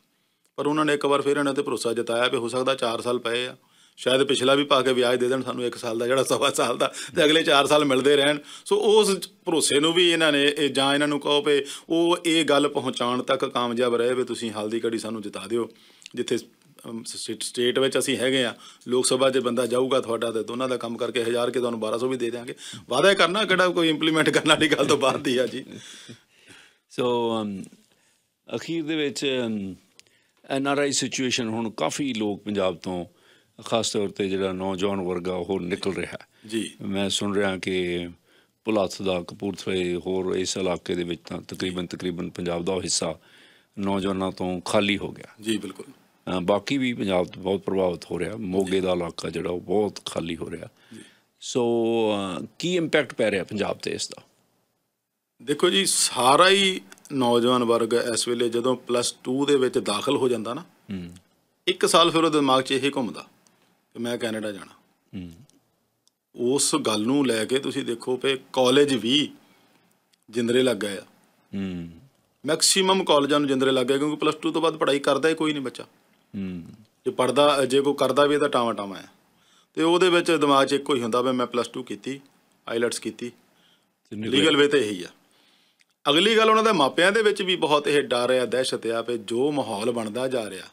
ਪਰ ਉਹਨਾਂ ਨੇ ਇੱਕ ਵਾਰ ਫਿਰ ਇਹਨਾਂ ਤੇ ਭਰੋਸਾ ਜਤਾਇਆ ਵੀ ਹੋ ਸਕਦਾ 4 ਸਾਲ ਪਏ ਆ ਸ਼ਾਇਦ ਪਿਛਲਾ ਵੀ ਪਾ ਕੇ ਵਿਆਜ ਦੇ ਦੇਣ ਸਾਨੂੰ 1 ਸਾਲ ਦਾ ਜਿਹੜਾ ਸਵਾ ਸਾਲ ਦਾ ਤੇ ਅਗਲੇ 4 ਸਾਲ ਮਿਲਦੇ ਰਹਿਣ ਸੋ ਉਸ ਭਰੋਸੇ ਨੂੰ ਵੀ ਇਹਨਾਂ ਨੇ ਜਾਂ ਇਹਨਾਂ ਨੂੰ ਕਹੋ ਵੀ ਉਹ ਇਹ ਗੱਲ ਪਹੁੰਚਾਉਣ ਤੱਕ ਕਾਮਯਾਬ ਰਹੇ ਵੀ ਤੁਸੀਂ ਹਲਦੀ ਕੜੀ ਸਾਨੂੰ ਜਿਤਾ ਦਿਓ ਜਿੱਥੇ ਸਟੇਟ ਵਿੱਚ ਅਸੀਂ ਹੈਗੇ ਆ ਲੋਕ ਸਭਾ ਦੇ ਬੰਦਾ ਜਾਊਗਾ ਤੁਹਾਡਾ ਤੇ ਦੋਨਾਂ ਦਾ ਕੰਮ ਕਰਕੇ 1000 ਕੇ ਤੁਹਾਨੂੰ 1200 ਵੀ ਦੇ ਦੇਾਂਗੇ ਵਾਅਦਾ ਕਰਨਾ ਕਿਹੜਾ ਕੋਈ ਇੰਪਲੀਮੈਂਟ ਕਰਨ ਵਾਲੀ ਗੱਲ ਤੋਂ ਬਾਅਦ ਦੀ ਆ ਜੀ ਸੋ ਅਖੀਰ ਦੇ ਵਿੱਚ ਐਨ ਆਰ ਆਈ ਸਿਚੁਏਸ਼ਨ ਹੁਣ ਕਾਫੀ ਲੋਕ ਪੰਜਾਬ ਤੋਂ ਖਾਸ ਤੌਰ ਤੇ ਜਿਹੜਾ ਨੌਜਵਾਨ ਵਰਗਾ ਉਹ ਨਿਕਲ ਰਿਹਾ ਜੀ ਮੈਂ ਸੁਣ ਰਿਹਾ ਕਿ ਪੁਲਾਥ ਦਾ ਕਪੂਰਥਲੇ ਹੋਰ ਇਸ ਇਲਾਕੇ ਦੇ ਵਿੱਚ ਤਾਂ ਤਕਰੀਬਨ ਤਕਰੀਬਨ ਪੰਜਾਬ ਦਾ ਹਿੱਸਾ ਨੌਜਵਾਨਾਂ ਤੋਂ ਖਾਲੀ ਹੋ ਗਿਆ ਜੀ ਬਿਲਕੁਲ ਬਾਕੀ ਵੀ ਪੰਜਾਬ ਤੋਂ ਬਹੁਤ ਪ੍ਰਭਾਵਿਤ ਹੋ ਰਿਹਾ ਮੋਗੇ ਦਾ ਇਲਾਕਾ ਜਿਹੜਾ ਉਹ ਬਹੁਤ ਖਾਲੀ ਹੋ ਰਿਹਾ ਸੋ ਕੀ ਇੰਪੈਕਟ ਪੈ ਰਿਹਾ ਪੰਜਾਬ ਤੇ ਇਸ ਦਾ ਦੇਖੋ ਜੀ ਸਾਰਾ ਹੀ ਨੌਜਵਾਨ ਵਰਗ ਇਸ ਵੇਲੇ ਜਦੋਂ ਪਲੱਸ 2 ਦੇ ਵਿੱਚ ਦਾਖਲ ਹੋ ਜਾਂਦਾ ਨਾ ਇੱਕ ਸਾਲ ਫਿਰ ਉਹਦੇ ਦਿਮਾਗ 'ਚ ਇਹ ਘੁੰਮਦਾ ਕਿ ਮੈਂ ਕੈਨੇਡਾ ਜਾਣਾ ਉਸ ਗੱਲ ਨੂੰ ਲੈ ਕੇ ਤੁਸੀਂ ਦੇਖੋ ਕਿ ਕਾਲਜ ਵੀ ਜਿੰਦਰੇ ਲੱਗ ਗਏ ਆ ਮੈਕਸਿਮਮ ਕਾਲਜਾਂ ਨੂੰ ਜਿੰਦਰੇ ਲੱਗ ਗਏ ਕਿਉਂਕਿ ਪਲੱਸ 2 ਤੋਂ ਬਾਅਦ ਪੜ੍ਹਾਈ ਕਰਦਾ ਹੀ ਕੋਈ ਨਹੀਂ ਬੱਚਾ ਹੂੰ ਜੇ ਪੜਦਾ ਜੇ ਕੋ ਕਰਦਾ ਵੀ ਇਹ ਤਾਂ ਟਾਵਾ ਹੈ ਤੇ ਉਹਦੇ ਵਿੱਚ ਦਿਮਾਗ 'ਚ ਇੱਕੋ ਹੀ ਹੁੰਦਾ ਵੀ ਮੈਂ ਪਲੱਸ 2 ਕੀਤੀ ਆਈਲਟਸ ਕੀਤੀ ਲੀਗਲ ਵੇ ਤੇ ਇਹੀ ਆ ਅਗਲੀ ਗੱਲ ਉਹਨਾਂ ਦੇ ਮਾਪਿਆਂ ਦੇ ਵਿੱਚ ਵੀ ਬਹੁਤ ਇਹ ਡਰ ਆ ਦਹਿਸ਼ਤ ਆ ਵੀ ਜੋ ਮਾਹੌਲ ਬਣਦਾ ਜਾ ਰਿਹਾ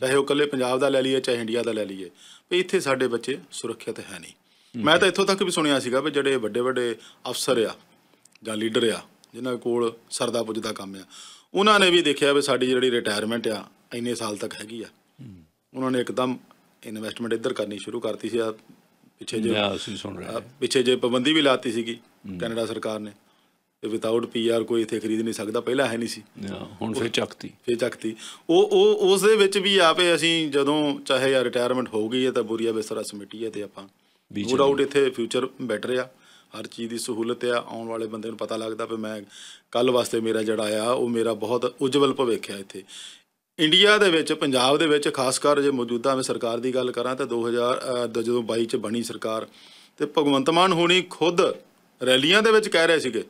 ਚਾਹੇ ਉਹ ਕੱਲੇ ਪੰਜਾਬ ਦਾ ਲੈ ਲਈਏ ਚਾਹੇ ਇੰਡੀਆ ਦਾ ਲੈ ਲਈਏ ਵੀ ਇੱਥੇ ਸਾਡੇ ਬੱਚੇ ਸੁਰੱਖਿਅਤ ਹੈ ਨਹੀਂ ਮੈਂ ਤਾਂ ਇੱਥੋਂ ਤੱਕ ਵੀ ਸੁਣਿਆ ਸੀਗਾ ਵੀ ਜਿਹੜੇ ਵੱਡੇ ਵੱਡੇ ਅਫਸਰ ਆ ਜਾਂ ਲੀਡਰ ਆ ਜਿਨ੍ਹਾਂ ਕੋਲ ਸਰਦਾ ਪੁੱਜਦਾ ਕੰਮ ਆ ਉਹਨਾਂ ਨੇ ਵੀ ਦੇਖਿਆ ਵੀ ਸਾਡੀ ਜਿਹੜੀ ਰਿਟਾਇਰਮੈਂਟ ਆ ਇੰਨੇ ਸਾਲ ਤੱਕ ਹੈਗੀ ਆ ਉਹਨਾਂ ਨੇ ਇੱਕਦਮ ਇਨਵੈਸਟਮੈਂਟ ਇੱਧਰ ਕਰਨੀ ਸ਼ੁਰੂ ਕਰਤੀ ਸੀ ਪਿੱਛੇ ਜੇ ਅਸੀਂ ਸੁਣ ਰਹੇ ਪਿੱਛੇ ਜੇ ਪਾਬੰਦੀ ਵੀ ਲਾਤੀ ਸੀਗੀ ਕੈਨੇਡਾ ਸਰਕਾਰ ਨੇ ਤੇ ਵਿਦਆਊਟ ਪੀਆਰ ਕੋਈ ਇੱਥੇ ਖਰੀਦ ਨਹੀਂ ਸਕਦਾ ਪਹਿਲਾਂ ਹੈ ਨਹੀਂ ਸੀ ਹੁਣ ਫੇਰ ਚੱਕਤੀ ਫੇਰ ਚੱਕਤੀ ਉਹ ਉਹ ਉਸ ਦੇ ਵਿੱਚ ਵੀ ਆਪੇ ਅਸੀਂ ਜਦੋਂ ਚਾਹੇ ਆ ਰਿਟਾਇਰਮੈਂਟ ਹੋ ਗਈ ਹੈ ਤਾਂ ਬੁਰੀਆ ਬੇਸਰਾ ਸਮਿਟੀ ਹੈ ਤੇ ਆਪਾਂ ਨੋ ਡਾਊਟ ਇੱਥੇ ਫਿਊਚਰ ਬੈਟਰ ਆ ਹਰ ਚੀਜ਼ ਦੀ ਸਹੂਲਤ ਆ ਆਉਣ ਵਾਲੇ ਬੰਦੇ ਨੂੰ ਪਤਾ ਲੱਗਦਾ ਵੀ ਮੈਂ ਕੱਲ ਵਾਸਤੇ ਮੇਰਾ ਜੜਾ ਆ ਉਹ ਮੇਰਾ ਬਹੁਤ ਉਜਵਲ ਭਵਿੱਖ ਆ ਇੱਥੇ ਇੰਡੀਆ ਦੇ ਵਿੱਚ ਪੰਜਾਬ ਦੇ ਵਿੱਚ ਖਾਸ ਕਰ ਜੇ ਮੌਜੂਦਾ ਮੈਂ ਸਰਕਾਰ ਦੀ ਗੱਲ ਕਰਾਂ ਤਾਂ 2000 ਜਦੋਂ 22 ਚ ਬਣੀ ਸਰਕਾਰ ਤੇ ਭਗਵੰਤ ਮਾਨ ਹੋਣੀ ਖੁਦ ਰੈਲੀਆਂ ਦੇ ਵਿੱਚ ਕਹਿ ਰਹੇ ਸੀਗੇ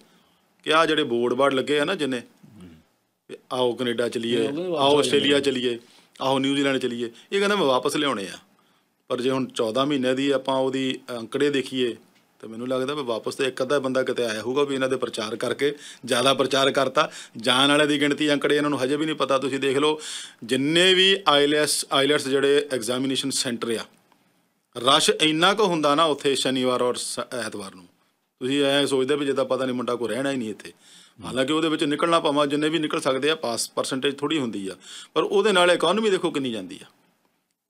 ਕਿ ਆ ਜਿਹੜੇ ਬੋਰਡ ਬਾਰਡ ਲੱਗੇ ਆ ਨਾ ਜਿੰਨੇ ਆਓ ਕੈਨੇਡਾ ਚਲੀਏ ਆਓ ਆਸਟ੍ਰੇਲੀਆ ਚਲੀਏ ਆਓ ਨਿਊਜ਼ੀਲੈਂਡ ਚਲੀਏ ਇਹ ਕਹਿੰਦਾ ਮੈਂ ਵਾਪਸ ਲਿਆਉਣੇ ਆ ਪਰ ਜੇ ਹੁਣ 14 ਮਹੀਨੇ ਦੀ ਆਪਾਂ ਉਹਦੀ ਅੰਕੜੇ ਦੇਖੀਏ ਤੇ ਮੈਨੂੰ ਲੱਗਦਾ ਵੀ ਵਾਪਸ ਤੇ ਇੱਕ ਅੱਧਾ ਬੰਦਾ ਕਿਤੇ ਆਇਆ ਹੋਊਗਾ ਵੀ ਇਹਨਾਂ ਦੇ ਪ੍ਰਚਾਰ ਕਰਕੇ ਜ਼ਿਆਦਾ ਪ੍ਰਚਾਰ ਕਰਤਾ ਜਾਣ ਵਾਲੇ ਦੀ ਗਿਣਤੀ ਅੰਕੜੇ ਇਹਨਾਂ ਨੂੰ ਹਜੇ ਵੀ ਨਹੀਂ ਪਤਾ ਤੁਸੀਂ ਦੇਖ ਲਓ ਜਿੰਨੇ ਵੀ ਆਈਲੈਸ ਆਈਲੈਟਸ ਜਿਹੜੇ ਐਗਜ਼ਾਮੀਨੇਸ਼ਨ ਸੈਂਟਰ ਆ ਰਸ਼ ਇੰਨਾ ਕੁ ਹੁੰਦਾ ਨਾ ਉੱਥੇ ਸ਼ਨੀਵਾਰ ਔਰ ਐਤਵਾਰ ਨੂੰ ਤੁਸੀਂ ਐ ਸੋਚਦੇ ਵੀ ਜਿੱਦਾਂ ਪਤਾ ਨਹੀਂ ਮੁੰਡਾ ਕੋ ਰਹਿਣਾ ਹੀ ਨਹੀਂ ਇੱਥੇ ਹਾਲਾਂਕਿ ਉਹਦੇ ਵਿੱਚ ਨਿਕਲਣਾ ਪਾਵਾਂ ਜਿੰਨੇ ਵੀ ਨਿਕਲ ਸਕਦੇ ਆ ਪਾਸ ਪਰਸੈਂਟੇਜ ਥੋੜੀ ਹੁੰਦੀ ਆ ਪਰ ਉਹਦੇ ਨਾਲ ਇਕਨੋਮੀ ਦੇਖੋ ਕਿੰਨੀ ਜਾਂਦੀ ਆ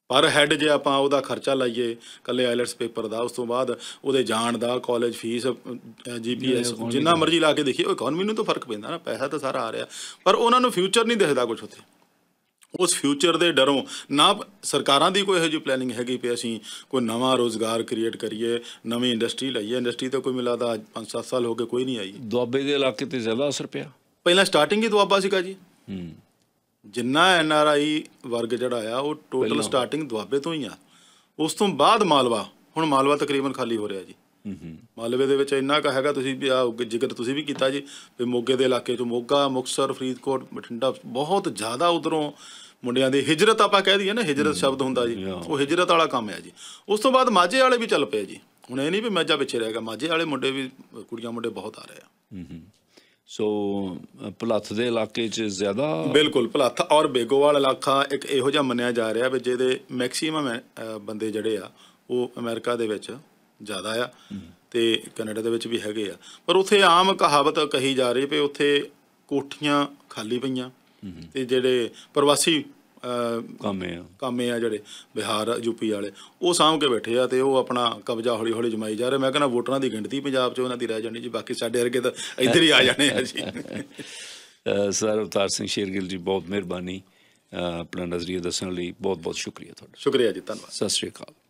ਪਰ ਹੈਡ ਜੇ ਆਪਾਂ ਉਹਦਾ ਖਰਚਾ ਲਾਈਏ ਕੱਲੇ ਆਇਲਟਸ ਪੇਪਰ ਦਾ ਉਸ ਤੋਂ ਬਾਅਦ ਉਹਦੇ ਜਾਣ ਦਾ ਕਾਲਜ ਫੀਸ ਜੀਪੀਐਸ ਜਿੰਨਾ ਮਰਜ਼ੀ ਲਾ ਕੇ ਦੇਖੀਏ ਉਹ ਇਕਨੋਮੀ ਨੂੰ ਤਾਂ ਫਰਕ ਪੈਂਦਾ ਨਾ ਪੈਸਾ ਤਾਂ ਸਾਰਾ ਆ ਰਿਹਾ ਪਰ ਉਹਨਾਂ ਨੂੰ ਫਿਊਚਰ ਨਹੀਂ ਦਿਖਦਾ ਕੁਝ ਉੱਥੇ ਉਸ ਫਿਊਚਰ ਦੇ ਡਰੋਂ ਨਾ ਸਰਕਾਰਾਂ ਦੀ ਕੋਈ ਇਹੋ ਜਿਹੀ ਪਲੈਨਿੰਗ ਹੈਗੀ ਪਈ ਅਸੀਂ ਕੋਈ ਨਵਾਂ ਰੋਜ਼ਗਾਰ ਕ੍ਰੀਏਟ ਕਰੀਏ ਨਵੀਂ ਇੰਡਸਟਰੀ ਲਈਏ ਇੰਡਸਟਰੀ ਤਾਂ ਕੋਈ ਮਿਲਾਦਾ 5-7 ਸਾਲ ਹੋ ਗਏ ਕੋਈ ਨਹੀਂ ਆਈ ਦੁਆਬੇ ਦੇ ਇਲਾਕੇ ਤੇ ਜ਼ਿਆਦਾ ਅਸਰ ਪਿਆ ਪਹਿਲਾਂ ਸਟਾਰਟਿੰਗ ਹੀ ਦੁਆਬਾ ਸੀਗਾ ਜੀ ਹੂੰ ਜਿੰਨਾ ਐਨ ਆਰ ਆਈ ਵਰਗ ਜਿਹੜਾ ਆ ਉਹ ਟੋਟਲ ਸਟਾਰਟਿੰਗ ਦੁਆਬੇ ਤੋਂ ਹੀ ਆ ਉਸ ਤੋਂ ਬਾਅਦ ਮਾਲਵਾ ਹੁਣ ਮਾਲਵਾ ਤਕਰੀਬਨ ਖਾਲੀ ਹੋ ਰਿਹਾ ਜੀ ਮਾਲਵੇ ਦੇ ਵਿੱਚ ਇੰਨਾ ਕਾ ਹੈਗਾ ਤੁਸੀਂ ਵੀ ਆ ਜ਼ਿਕਰ ਤੁਸੀਂ ਵੀ ਕੀਤਾ ਜੀ ਵੀ ਮੋਗੇ ਦੇ ਇਲਾਕੇ ਚ ਮੋਗਾ ਮੁਕਸਰ ਫਰੀਦਕੋਟ ਬਠਿੰਡਾ ਬਹੁਤ ਜ਼ਿਆਦਾ ਉਧਰੋਂ ਮੁੰਡਿਆਂ ਦੀ ਹਿਜਰਤ ਆਪਾਂ ਕਹਿ ਦਈਏ ਨਾ ਹਿਜਰਤ ਸ਼ਬਦ ਹੁੰਦਾ ਜੀ ਉਹ ਹਿਜਰਤ ਵਾਲਾ ਕੰਮ ਹੈ ਜੀ ਉਸ ਤੋਂ ਬਾਅਦ ਮਾਝੇ ਵਾਲੇ ਵੀ ਚੱਲ ਪਏ ਜੀ ਹੁਣ ਇਹ ਨਹੀਂ ਵੀ ਮਾਝਾ ਪਿੱਛੇ ਰਹਿ ਗਿਆ ਮਾਝੇ ਵਾਲੇ ਮੁੰਡੇ ਵੀ ਕੁੜੀਆਂ ਮੁੰਡੇ ਬਹੁਤ ਆ ਰਹੇ ਆ ਸੋ ਪਲੱਥ ਦੇ ਇਲਾਕੇ 'ਚ ਜ਼ਿਆਦਾ ਬਿਲਕੁਲ ਪਲੱਥ ਔਰ ਬੇਗੋਵਾਲ ਇਲਾਕਾ ਇੱਕ ਇਹੋ ਜਿਹਾ ਮੰਨਿਆ ਜਾ ਰਿਹਾ ਵੀ ਜਿਹਦੇ ਮੈਕਸਿਮਮ ਬੰਦੇ ਜਿਹੜੇ ਆ ਉਹ ਅਮਰੀਕਾ ਦੇ ਵਿੱਚ ਜ਼ਿਆਦਾ ਆ ਤੇ ਕੈਨੇਡਾ ਦੇ ਵਿੱਚ ਵੀ ਹੈਗੇ ਆ ਪਰ ਉੱਥੇ ਆਮ ਕਹਾਵਤ ਕਹੀ ਜਾ ਰਹੀ ਪਈ ਉੱਥੇ ਕੋਠੀਆਂ ਖਾਲੀ ਪਈਆਂ ਤੇ ਜਿਹੜੇ ਪ੍ਰਵਾਸੀ ਕਾਮੇ ਆ ਕਾਮੇ ਆ ਜਿਹੜੇ ਬਿਹਾਰ ਯੂਪੀ ਵਾਲੇ ਉਹ ਸਾਹਮਣੇ ਕੇ ਬੈਠੇ ਆ ਤੇ ਉਹ ਆਪਣਾ ਕਬਜ਼ਾ ਹੌਲੀ ਹੌਲੀ ਜਮਾਈ ਜਾ ਰਹੇ ਮੈਂ ਕਹਿੰਦਾ ਵੋਟਰਾਂ ਦੀ ਗਿਣਤੀ ਪੰਜਾਬ 'ਚ ਉਹਨਾਂ ਦੀ ਰਹਿ ਜਾਣੀ ਜੀ ਬਾਕੀ ਸਾਡੇ ਵਰਗੇ ਤਾਂ ਇੱਧਰ ਹੀ ਆ ਜਾਣੇ ਆ ਜੀ ਸਰ ਉਤਾਰ ਸਿੰਘ ਸ਼ੇਰਗਿੱਲ ਜੀ ਬਹੁਤ ਮਿਹਰਬਾਨੀ ਆਪਣਾ ਨਜ਼ਰੀਆ ਦੱਸਣ ਲਈ ਬਹੁਤ ਬਹੁਤ ਸ਼ੁਕਰੀਆ ਤੁਹਾਡਾ ਸ਼ੁਕਰੀਆ ਜੀ ਧੰਨਵਾਦ ਸਤਿ ਸ਼੍ਰੀ ਅਕਾਲ